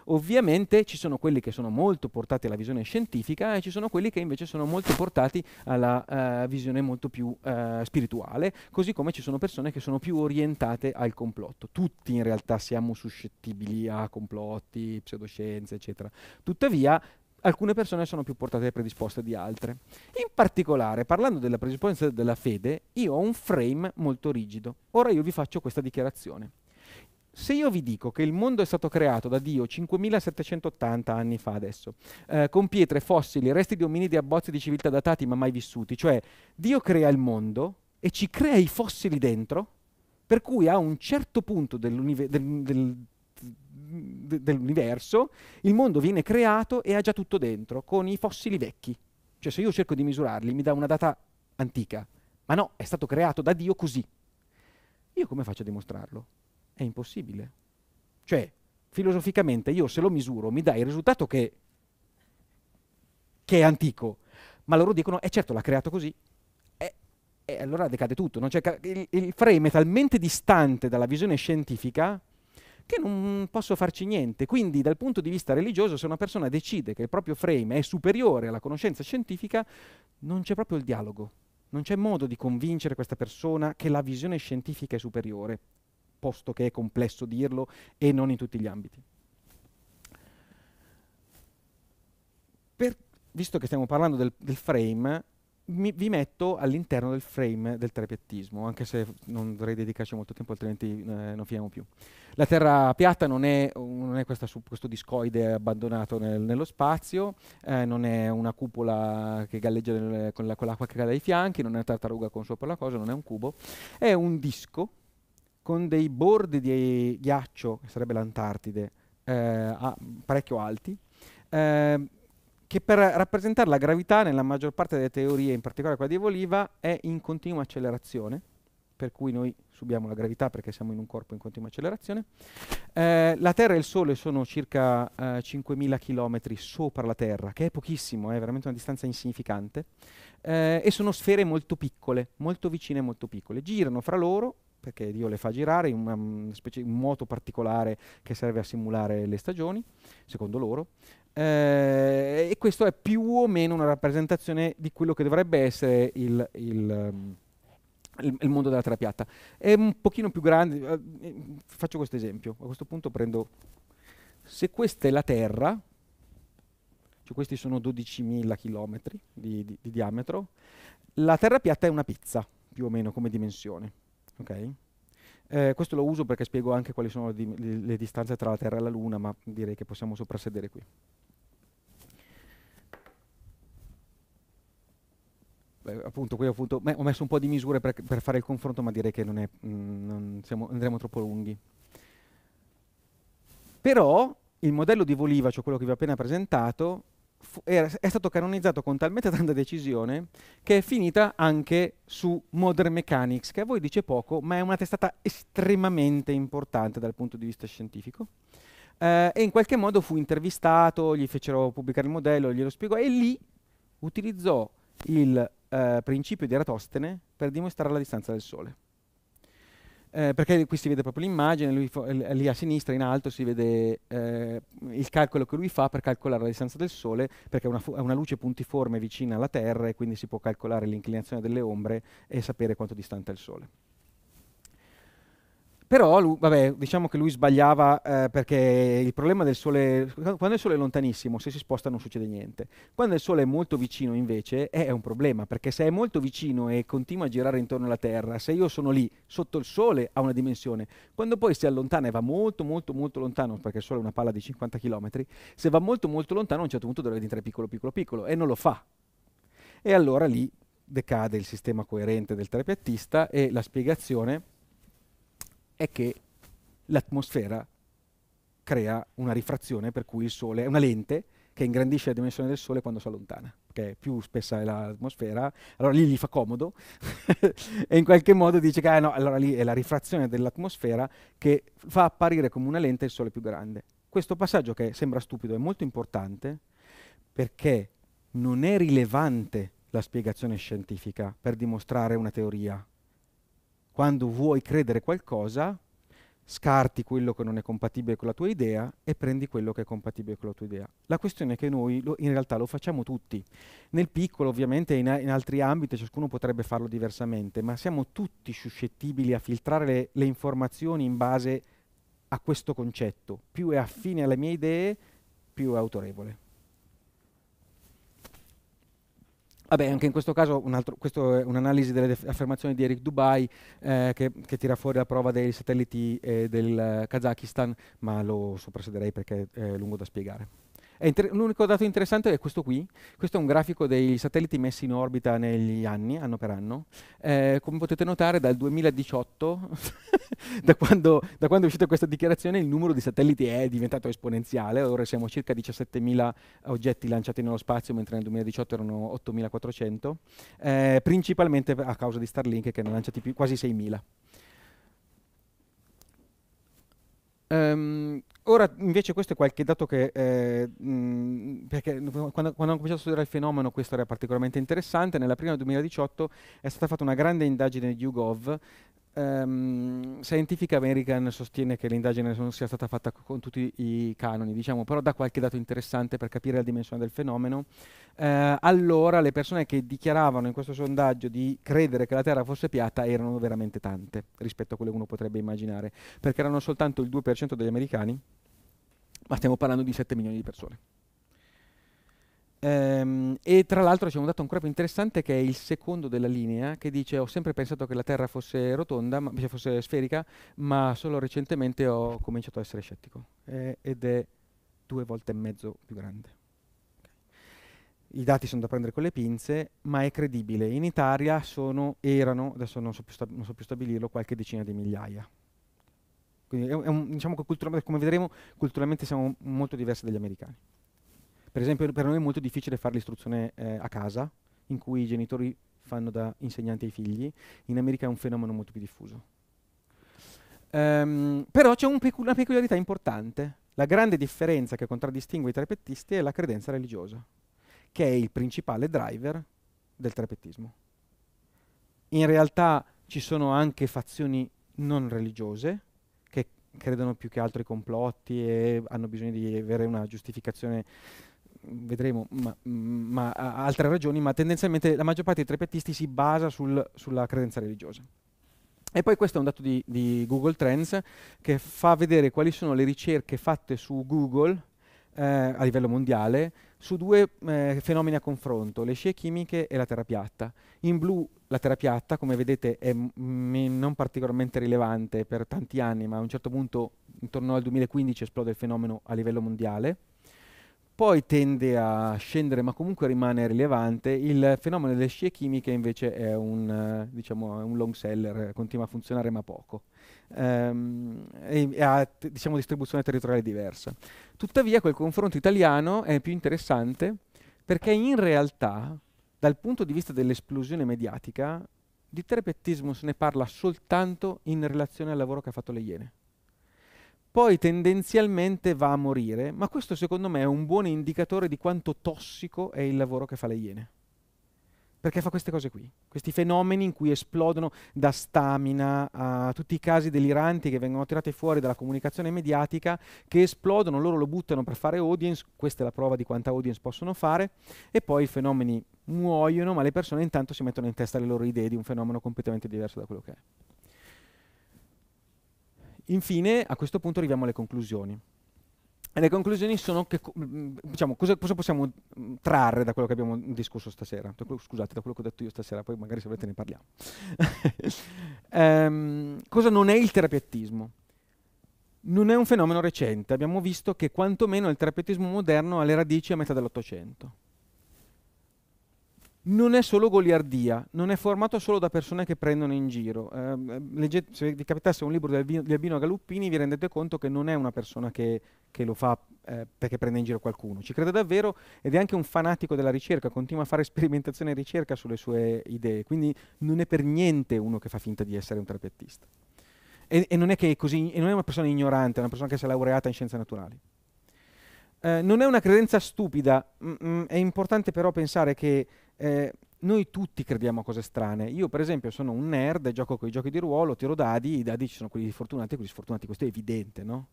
Speaker 2: Ovviamente ci sono quelli che sono molto portati alla visione scientifica e ci sono quelli che invece sono molto portati alla uh, visione molto più uh, spirituale, così come ci sono persone che sono più orientate al complotto. Tutti in realtà siamo suscettibili a complotti, pseudoscienze, eccetera. Tuttavia alcune persone sono più portate e predisposte di altre. In particolare, parlando della predisposizione della fede, io ho un frame molto rigido. Ora io vi faccio questa dichiarazione. Se io vi dico che il mondo è stato creato da Dio 5780 anni fa adesso, eh, con pietre, fossili, resti di ominidi, abbozzi di civiltà datati ma mai vissuti, cioè Dio crea il mondo e ci crea i fossili dentro, per cui a un certo punto del, del, de- dell'universo, il mondo viene creato e ha già tutto dentro, con i fossili vecchi. Cioè se io cerco di misurarli mi dà una data antica, ma no, è stato creato da Dio così. Io come faccio a dimostrarlo? È impossibile. Cioè, filosoficamente io se lo misuro mi dà il risultato che, che è antico, ma loro dicono, eh certo l'ha creato così, e allora decade tutto. No? Cioè, il, il, frame è talmente distante dalla visione scientifica che non posso farci niente. Quindi dal punto di vista religioso, se una persona decide che il proprio frame è superiore alla conoscenza scientifica, non c'è proprio il dialogo, non c'è modo di convincere questa persona che la visione scientifica è superiore, posto che è complesso dirlo e non in tutti gli ambiti. Per, visto che stiamo parlando del, del frame, mi, vi metto all'interno del frame del trepettismo, anche se non dovrei dedicarci molto tempo, altrimenti eh, non finiamo più. La Terra piatta non è, non è questa, questo discoide abbandonato nel, nello spazio, eh, non è una cupola che galleggia nel, con, la, con l'acqua che cade ai fianchi, non è una tartaruga con sopra la cosa, non è un cubo, è un disco con dei bordi di ghiaccio, che sarebbe l'Antartide, eh, a, parecchio alti, ehm, che per rappresentare la gravità nella maggior parte delle teorie, in particolare quella di Evoliva, è in continua accelerazione, per cui noi subiamo la gravità perché siamo in un corpo in continua accelerazione. Eh, la Terra e il Sole sono circa eh, 5.000 km sopra la Terra, che è pochissimo, eh, è veramente una distanza insignificante, eh, e sono sfere molto piccole, molto vicine e molto piccole. Girano fra loro perché Dio le fa girare in una specie, un moto particolare che serve a simulare le stagioni, secondo loro, eh, e questo è più o meno una rappresentazione di quello che dovrebbe essere il, il, ehm, il, il mondo della trapiatta. È un pochino più grande, eh, eh, faccio questo esempio, a questo punto prendo, se questa è la Terra, cioè questi sono 12.000 km di, di, di, diametro, la Terra piatta è una pizza, più o meno come dimensione. Okay? Eh, questo lo uso perché spiego anche quali sono le, le distanze tra la Terra e la Luna, ma direi che possiamo soprassedere qui. appunto qui ho, appunto, ho, messo un po' di misure per, per, fare il confronto, ma direi che non è, mh, mm, non siamo, andremo troppo lunghi. Però il modello di Voliva, cioè quello che vi ho appena presentato, era, è stato canonizzato con talmente tanta decisione che è finita anche su Modern Mechanics, che a voi dice poco, ma è una testata estremamente importante dal punto di vista scientifico. Eh, e in qualche modo fu intervistato, gli fecero pubblicare il modello, glielo spiegò e lì utilizzò il eh, principio di Eratostene per dimostrare la distanza del Sole. Eh, perché qui si vede proprio l'immagine, lui lì a sinistra in alto si vede eh, il calcolo che lui fa per calcolare la distanza del Sole, perché è una, è una luce puntiforme vicina alla Terra e quindi si può calcolare l'inclinazione delle ombre e sapere quanto distante è il Sole. Però, lui, vabbè, diciamo che lui sbagliava eh, perché il problema del sole, quando il sole è lontanissimo, se si sposta non succede niente. Quando il sole è molto vicino invece è un problema, perché se è molto vicino e continua a girare intorno alla Terra, se io sono lì sotto il sole ha una dimensione, quando poi si allontana e va molto molto molto lontano, perché il sole è una palla di 50 km, se va molto molto lontano a un certo punto deve diventare piccolo piccolo piccolo e non lo fa. E allora lì decade il sistema coerente del trapiattista e la spiegazione è che l'atmosfera crea una rifrazione per cui il Sole è una lente che ingrandisce la dimensione del Sole quando si allontana, perché più spessa è l'atmosfera, allora lì gli fa comodo e in qualche modo dice che ah, no, allora lì è la rifrazione dell'atmosfera che fa apparire come una lente il Sole più grande. Questo passaggio che sembra stupido è molto importante perché non è rilevante la spiegazione scientifica per dimostrare una teoria, quando vuoi credere qualcosa, scarti quello che non è compatibile con la tua idea e prendi quello che è compatibile con la tua idea. La questione è che noi lo, in realtà lo facciamo tutti, nel piccolo ovviamente in, in, altri ambiti ciascuno potrebbe farlo diversamente, ma siamo tutti suscettibili a filtrare le, le informazioni in base a questo concetto, più è affine alle mie idee, più è autorevole. Vabbè, anche in questo caso un altro, questo è un'analisi delle affermazioni di Eric Dubai eh, che, che, tira fuori la prova dei satelliti eh, del Kazakistan, ma lo soprassederei perché è lungo da spiegare. Inter- l'unico dato interessante è questo qui, questo è un grafico dei satelliti messi in orbita negli anni, anno per anno. Eh, come potete notare dal 2018, da, quando, da, quando, è uscita questa dichiarazione, il numero di satelliti è diventato esponenziale, ora siamo circa 17.000 oggetti lanciati nello spazio, mentre nel 2018 erano 8.400, eh, principalmente a causa di Starlink che ne ha lanciati più, quasi 6.000. Ora invece questo è qualche dato che, eh, mh, perché quando, quando hanno cominciato a studiare il fenomeno questo era particolarmente interessante, nella prima del 2018 è stata fatta una grande indagine di YouGov Um, ehm, Scientific American sostiene che l'indagine non sia stata fatta con tutti i canoni, diciamo, però dà qualche dato interessante per capire la dimensione del fenomeno. Uh, allora le persone che dichiaravano in questo sondaggio di credere che la Terra fosse piatta erano veramente tante rispetto a quelle che uno potrebbe immaginare, perché erano soltanto il 2% degli americani, ma stiamo parlando di 7 milioni di persone. Ehm, e tra l'altro c'è un dato ancora più interessante che è il secondo della linea, che dice ho sempre pensato che la Terra fosse rotonda, ma, cioè fosse sferica, ma solo recentemente ho cominciato a essere scettico eh, ed è due volte e mezzo più grande i dati sono da prendere con le pinze, ma è credibile. In Italia sono, erano, adesso non so, più, non so più stabilirlo, qualche decina di migliaia. Quindi è un, è un, diciamo che come vedremo, culturalmente siamo molto diversi dagli americani. Per esempio per noi è molto difficile fare l'istruzione eh, a casa, in cui i genitori fanno da insegnanti ai figli, in America è un fenomeno molto più diffuso. Um, però c'è un pecu- una peculiarità importante, la grande differenza che contraddistingue i trepettisti è la credenza religiosa, che è il principale driver del trepettismo. In realtà ci sono anche fazioni non religiose che credono più che altro ai complotti e hanno bisogno di avere una giustificazione vedremo, ma, mm, ma altre ragioni, ma tendenzialmente la maggior parte dei trepettisti si basa sul, sulla credenza religiosa. E poi questo è un dato di, di, Google Trends che fa vedere quali sono le ricerche fatte su Google eh, a livello mondiale su due eh, fenomeni a confronto, le scie chimiche e la terra piatta. In blu la terra piatta, come vedete, è non particolarmente rilevante per tanti anni, ma a un certo punto, intorno al 2015, esplode il fenomeno a livello mondiale poi tende a scendere ma comunque rimane rilevante, il fenomeno delle scie chimiche invece è un, eh, diciamo, un long seller, continua a funzionare ma poco ehm, e, ha diciamo, distribuzione territoriale diversa. Tuttavia quel confronto italiano è più interessante perché in realtà dal punto di vista dell'esplosione mediatica di terapettismo se ne parla soltanto in relazione al lavoro che ha fatto le Iene poi tendenzialmente va a morire, ma questo secondo me è un buon indicatore di quanto tossico è il lavoro che fa le Iene. Perché fa queste cose qui, questi fenomeni in cui esplodono da stamina a tutti i casi deliranti che vengono tirati fuori dalla comunicazione mediatica, che esplodono, loro lo buttano per fare audience, questa è la prova di quanta audience possono fare, e poi i fenomeni muoiono, ma le persone intanto si mettono in testa le loro idee di un fenomeno completamente diverso da quello che è. Infine, a questo punto arriviamo alle conclusioni. E le conclusioni sono che, mm, mm, diciamo, cosa, cosa, possiamo mm, trarre da quello che abbiamo discusso stasera? scusate, da quello che ho detto io stasera, poi magari se volete ne parliamo. ehm, cosa non è il terapeuttismo? Non è un fenomeno recente, abbiamo visto che quantomeno il terapeutismo moderno ha le radici a metà dell'Ottocento non è solo goliardia, non è formato solo da persone che prendono in giro. Eh, legge, se vi capitasse un libro di Albino Galuppini vi rendete conto che non è una persona che, che lo fa eh, perché prende in giro qualcuno, ci crede davvero ed è anche un fanatico della ricerca, continua a fare sperimentazione e ricerca sulle sue idee, quindi non è per niente uno che fa finta di essere un terapeutista. E, e, non, è è così, e non è una persona ignorante, è una persona che si è laureata in scienze naturali. Eh, non è una credenza stupida, mm, mm, è importante però pensare che eh, noi tutti crediamo a cose strane. Io, per esempio, sono un nerd, gioco con i giochi di ruolo, tiro dadi, i dadi ci sono quelli fortunati e quelli sfortunati, questo è evidente, no?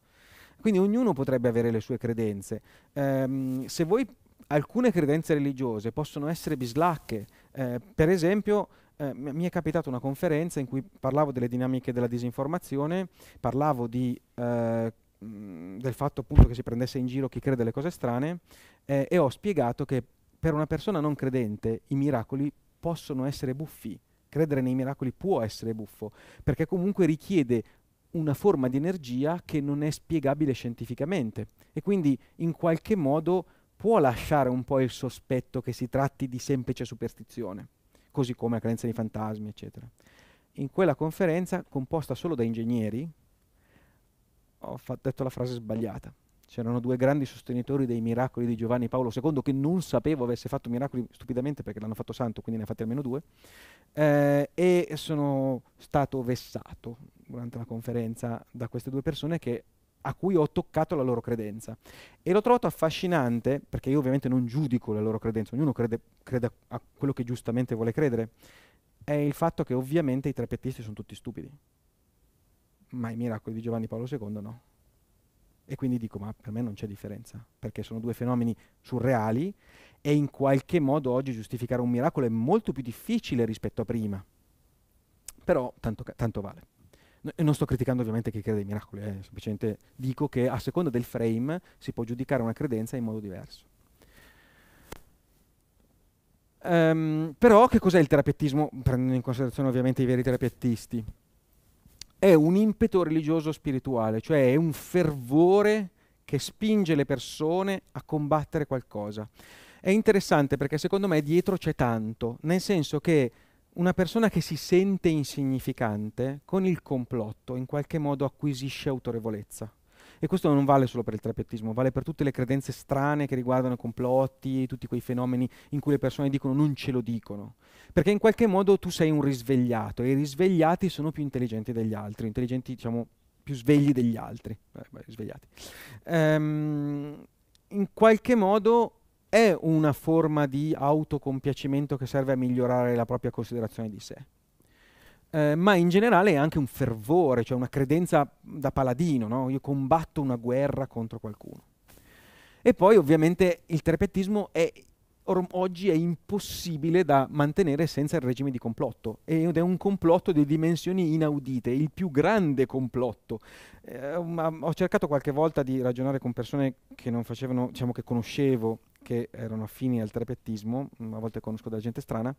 Speaker 2: Quindi ognuno potrebbe avere le sue credenze. Ehm, se voi alcune credenze religiose possono essere bislacche, eh, per esempio eh, mi è capitata una conferenza in cui parlavo delle dinamiche della disinformazione, parlavo di, eh, mm, del fatto appunto che si prendesse in giro chi crede alle cose strane eh, e ho spiegato che per una persona non credente i miracoli possono essere buffi, credere nei miracoli può essere buffo, perché comunque richiede una forma di energia che non è spiegabile scientificamente e quindi in qualche modo può lasciare un po' il sospetto che si tratti di semplice superstizione, così come la credenza nei fantasmi, eccetera. In quella conferenza, composta solo da ingegneri, ho detto la frase sbagliata c'erano due grandi sostenitori dei miracoli di Giovanni Paolo II che non sapevo avesse fatto miracoli stupidamente perché l'hanno fatto santo, quindi ne ha fatti almeno due, eh, e sono stato vessato durante la conferenza da queste due persone che, a cui ho toccato la loro credenza. E l'ho trovato affascinante, perché io ovviamente non giudico la loro credenza, ognuno crede, crede a quello che giustamente vuole credere, è il fatto che ovviamente i trappettisti sono tutti stupidi, ma i miracoli di Giovanni Paolo II no. E quindi dico, ma per me non c'è differenza, perché sono due fenomeni surreali e in qualche modo oggi giustificare un miracolo è molto più difficile rispetto a prima. Però tanto, tanto vale. No, non sto criticando ovviamente chi crede ai miracoli, eh, semplicemente dico che a seconda del frame si può giudicare una credenza in modo diverso. Um, però che cos'è il terapettismo, prendendo in considerazione ovviamente i veri terapeutisti? è un impeto religioso spirituale, cioè è un fervore che spinge le persone a combattere qualcosa. È interessante perché secondo me dietro c'è tanto, nel senso che una persona che si sente insignificante con il complotto in qualche modo acquisisce autorevolezza. E questo non vale solo per il trapiattismo, vale per tutte le credenze strane che riguardano complotti, tutti quei fenomeni in cui le persone dicono non ce lo dicono. Perché in qualche modo tu sei un risvegliato e i risvegliati sono più intelligenti degli altri, intelligenti diciamo più svegli degli altri. Eh, beh, beh, svegliati. Ehm, in qualche modo è una forma di autocompiacimento che serve a migliorare la propria considerazione di sé. Eh, ma in generale è anche un fervore, cioè una credenza da paladino, no? io combatto una guerra contro qualcuno. E poi ovviamente il terapettismo è, or- oggi è impossibile da mantenere senza il regime di complotto, ed è un complotto di dimensioni inaudite, il più grande complotto. Eh, ho cercato qualche volta di ragionare con persone che non facevano, diciamo che conoscevo, che erano affini al terapettismo, a volte conosco della gente strana,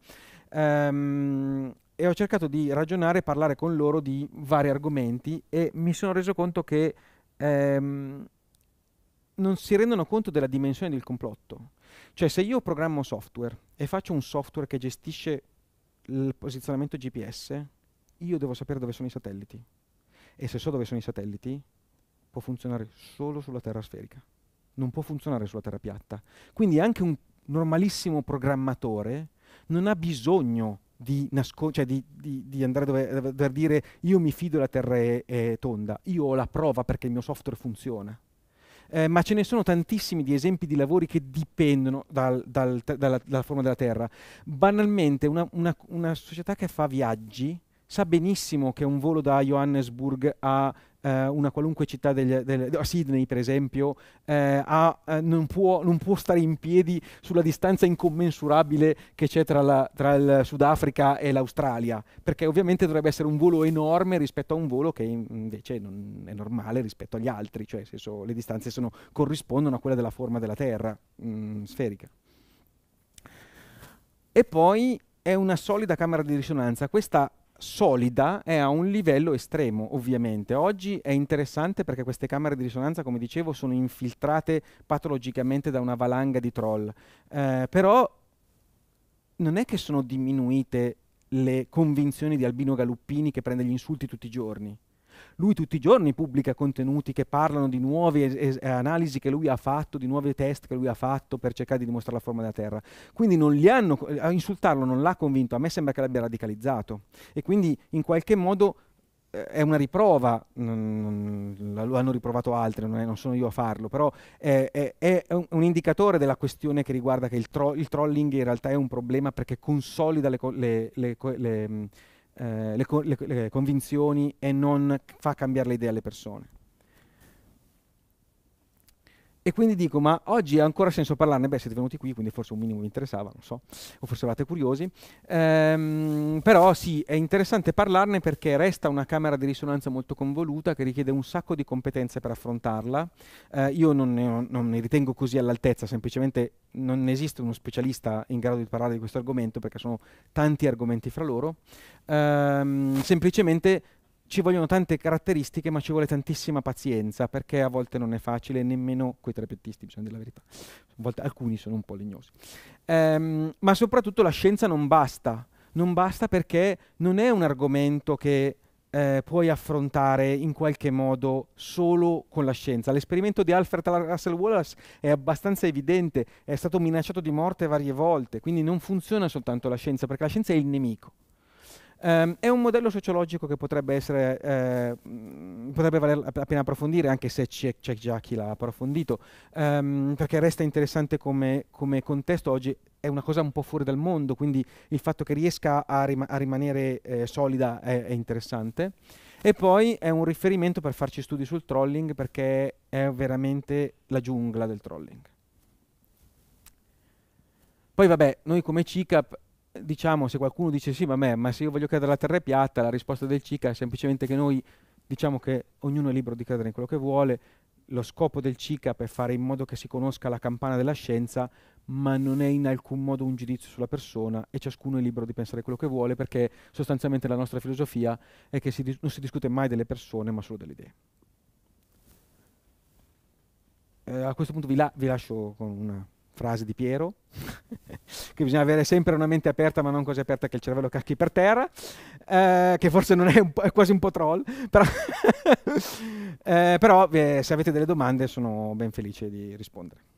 Speaker 2: ehm, e ho cercato di ragionare e parlare con loro di vari argomenti e mi sono reso conto che ehm, non si rendono conto della dimensione del complotto. Cioè se io programmo software e faccio un software che gestisce il posizionamento GPS, io devo sapere dove sono i satelliti. E se so dove sono i satelliti, può funzionare solo sulla terra sferica, non può funzionare sulla terra piatta. Quindi anche un normalissimo programmatore non ha bisogno di, nasco- cioè di, di, di andare a dover, dire io mi fido la terra è, è, tonda, io ho la prova perché il mio software funziona. Eh, ma ce ne sono tantissimi di esempi di lavori che dipendono dal, dal, dalla, dalla, forma della Terra. Banalmente, una, una, una, società che fa viaggi sa benissimo che un volo da Johannesburg a eh, una qualunque città del, del, a Sydney per esempio eh, ha, eh, non, può, non, può, stare in piedi sulla distanza incommensurabile che c'è tra, la, tra il Sudafrica e l'Australia perché ovviamente dovrebbe essere un volo enorme rispetto a un volo che invece non è normale rispetto agli altri cioè senso, le distanze sono, corrispondono a quella della forma della Terra mh, mm, sferica e poi è una solida camera di risonanza. Questa solida è a un livello estremo, ovviamente. Oggi è interessante perché queste camere di risonanza, come dicevo, sono infiltrate patologicamente da una valanga di troll. Eh, però non è che sono diminuite le convinzioni di Albino Galuppini che prende gli insulti tutti i giorni lui tutti i giorni pubblica contenuti che parlano di nuove es- analisi che lui ha fatto, di nuovi test che lui ha fatto per cercare di dimostrare la forma della Terra. Quindi non li hanno, eh, a insultarlo non l'ha convinto, a me sembra che l'abbia radicalizzato. E quindi in qualche modo eh, è una riprova, non, non, lo hanno riprovato altri, non, è, non, sono io a farlo, però è, è, è un, un, indicatore della questione che riguarda che il, tro- il, trolling in realtà è un problema perché consolida le, co- le, le, le eh, le, co- le, le convinzioni e non fa cambiare le idee alle persone. E quindi dico, ma oggi ha ancora senso parlarne? Beh, siete venuti qui, quindi forse un minimo vi interessava, non so, o forse eravate curiosi. Ehm, però sì, è interessante parlarne perché resta una camera di risonanza molto convoluta che richiede un sacco di competenze per affrontarla. Eh, io non ne, non ne ritengo così all'altezza, semplicemente non esiste uno specialista in grado di parlare di questo argomento perché sono tanti argomenti fra loro. Ehm, semplicemente ci vogliono tante caratteristiche, ma ci vuole tantissima pazienza, perché a volte non è facile, nemmeno quei terapeutisti, bisogna dire la verità, a volte alcuni sono un po' legnosi. Ehm, ma soprattutto la scienza non basta, non basta perché non è un argomento che eh, puoi affrontare in qualche modo solo con la scienza. L'esperimento di Alfred Russell Wallace è abbastanza evidente, è stato minacciato di morte varie volte, quindi non funziona soltanto la scienza, perché la scienza è il nemico. Um, è un modello sociologico che potrebbe, essere, eh, mm, potrebbe valer la pena approfondire, anche se c'è, c'è già chi l'ha approfondito, um, perché resta interessante come, come, contesto oggi. È una cosa un po' fuori dal mondo, quindi il fatto che riesca a, rima- a rimanere eh, solida è, è interessante. E poi è un riferimento per farci studi sul trolling, perché è veramente la giungla del trolling. Poi vabbè, noi come CICAP diciamo, se qualcuno dice sì, vabbè, ma se io voglio credere alla terra è piatta, la risposta del CICA è semplicemente che noi diciamo che ognuno è libero di credere in quello che vuole, lo scopo del CICA è fare in modo che si conosca la campana della scienza, ma non è in alcun modo un giudizio sulla persona e ciascuno è libero di pensare quello che vuole perché sostanzialmente la nostra filosofia è che si non si discute mai delle persone ma solo delle idee. Eh, a questo punto vi, la- vi lascio con una frase di Piero, che bisogna avere sempre una mente aperta, ma non così aperta che il cervello cacchi per terra, eh, che forse non è, è, quasi un po' troll, però, eh, però eh, se avete delle domande sono ben felice di rispondere.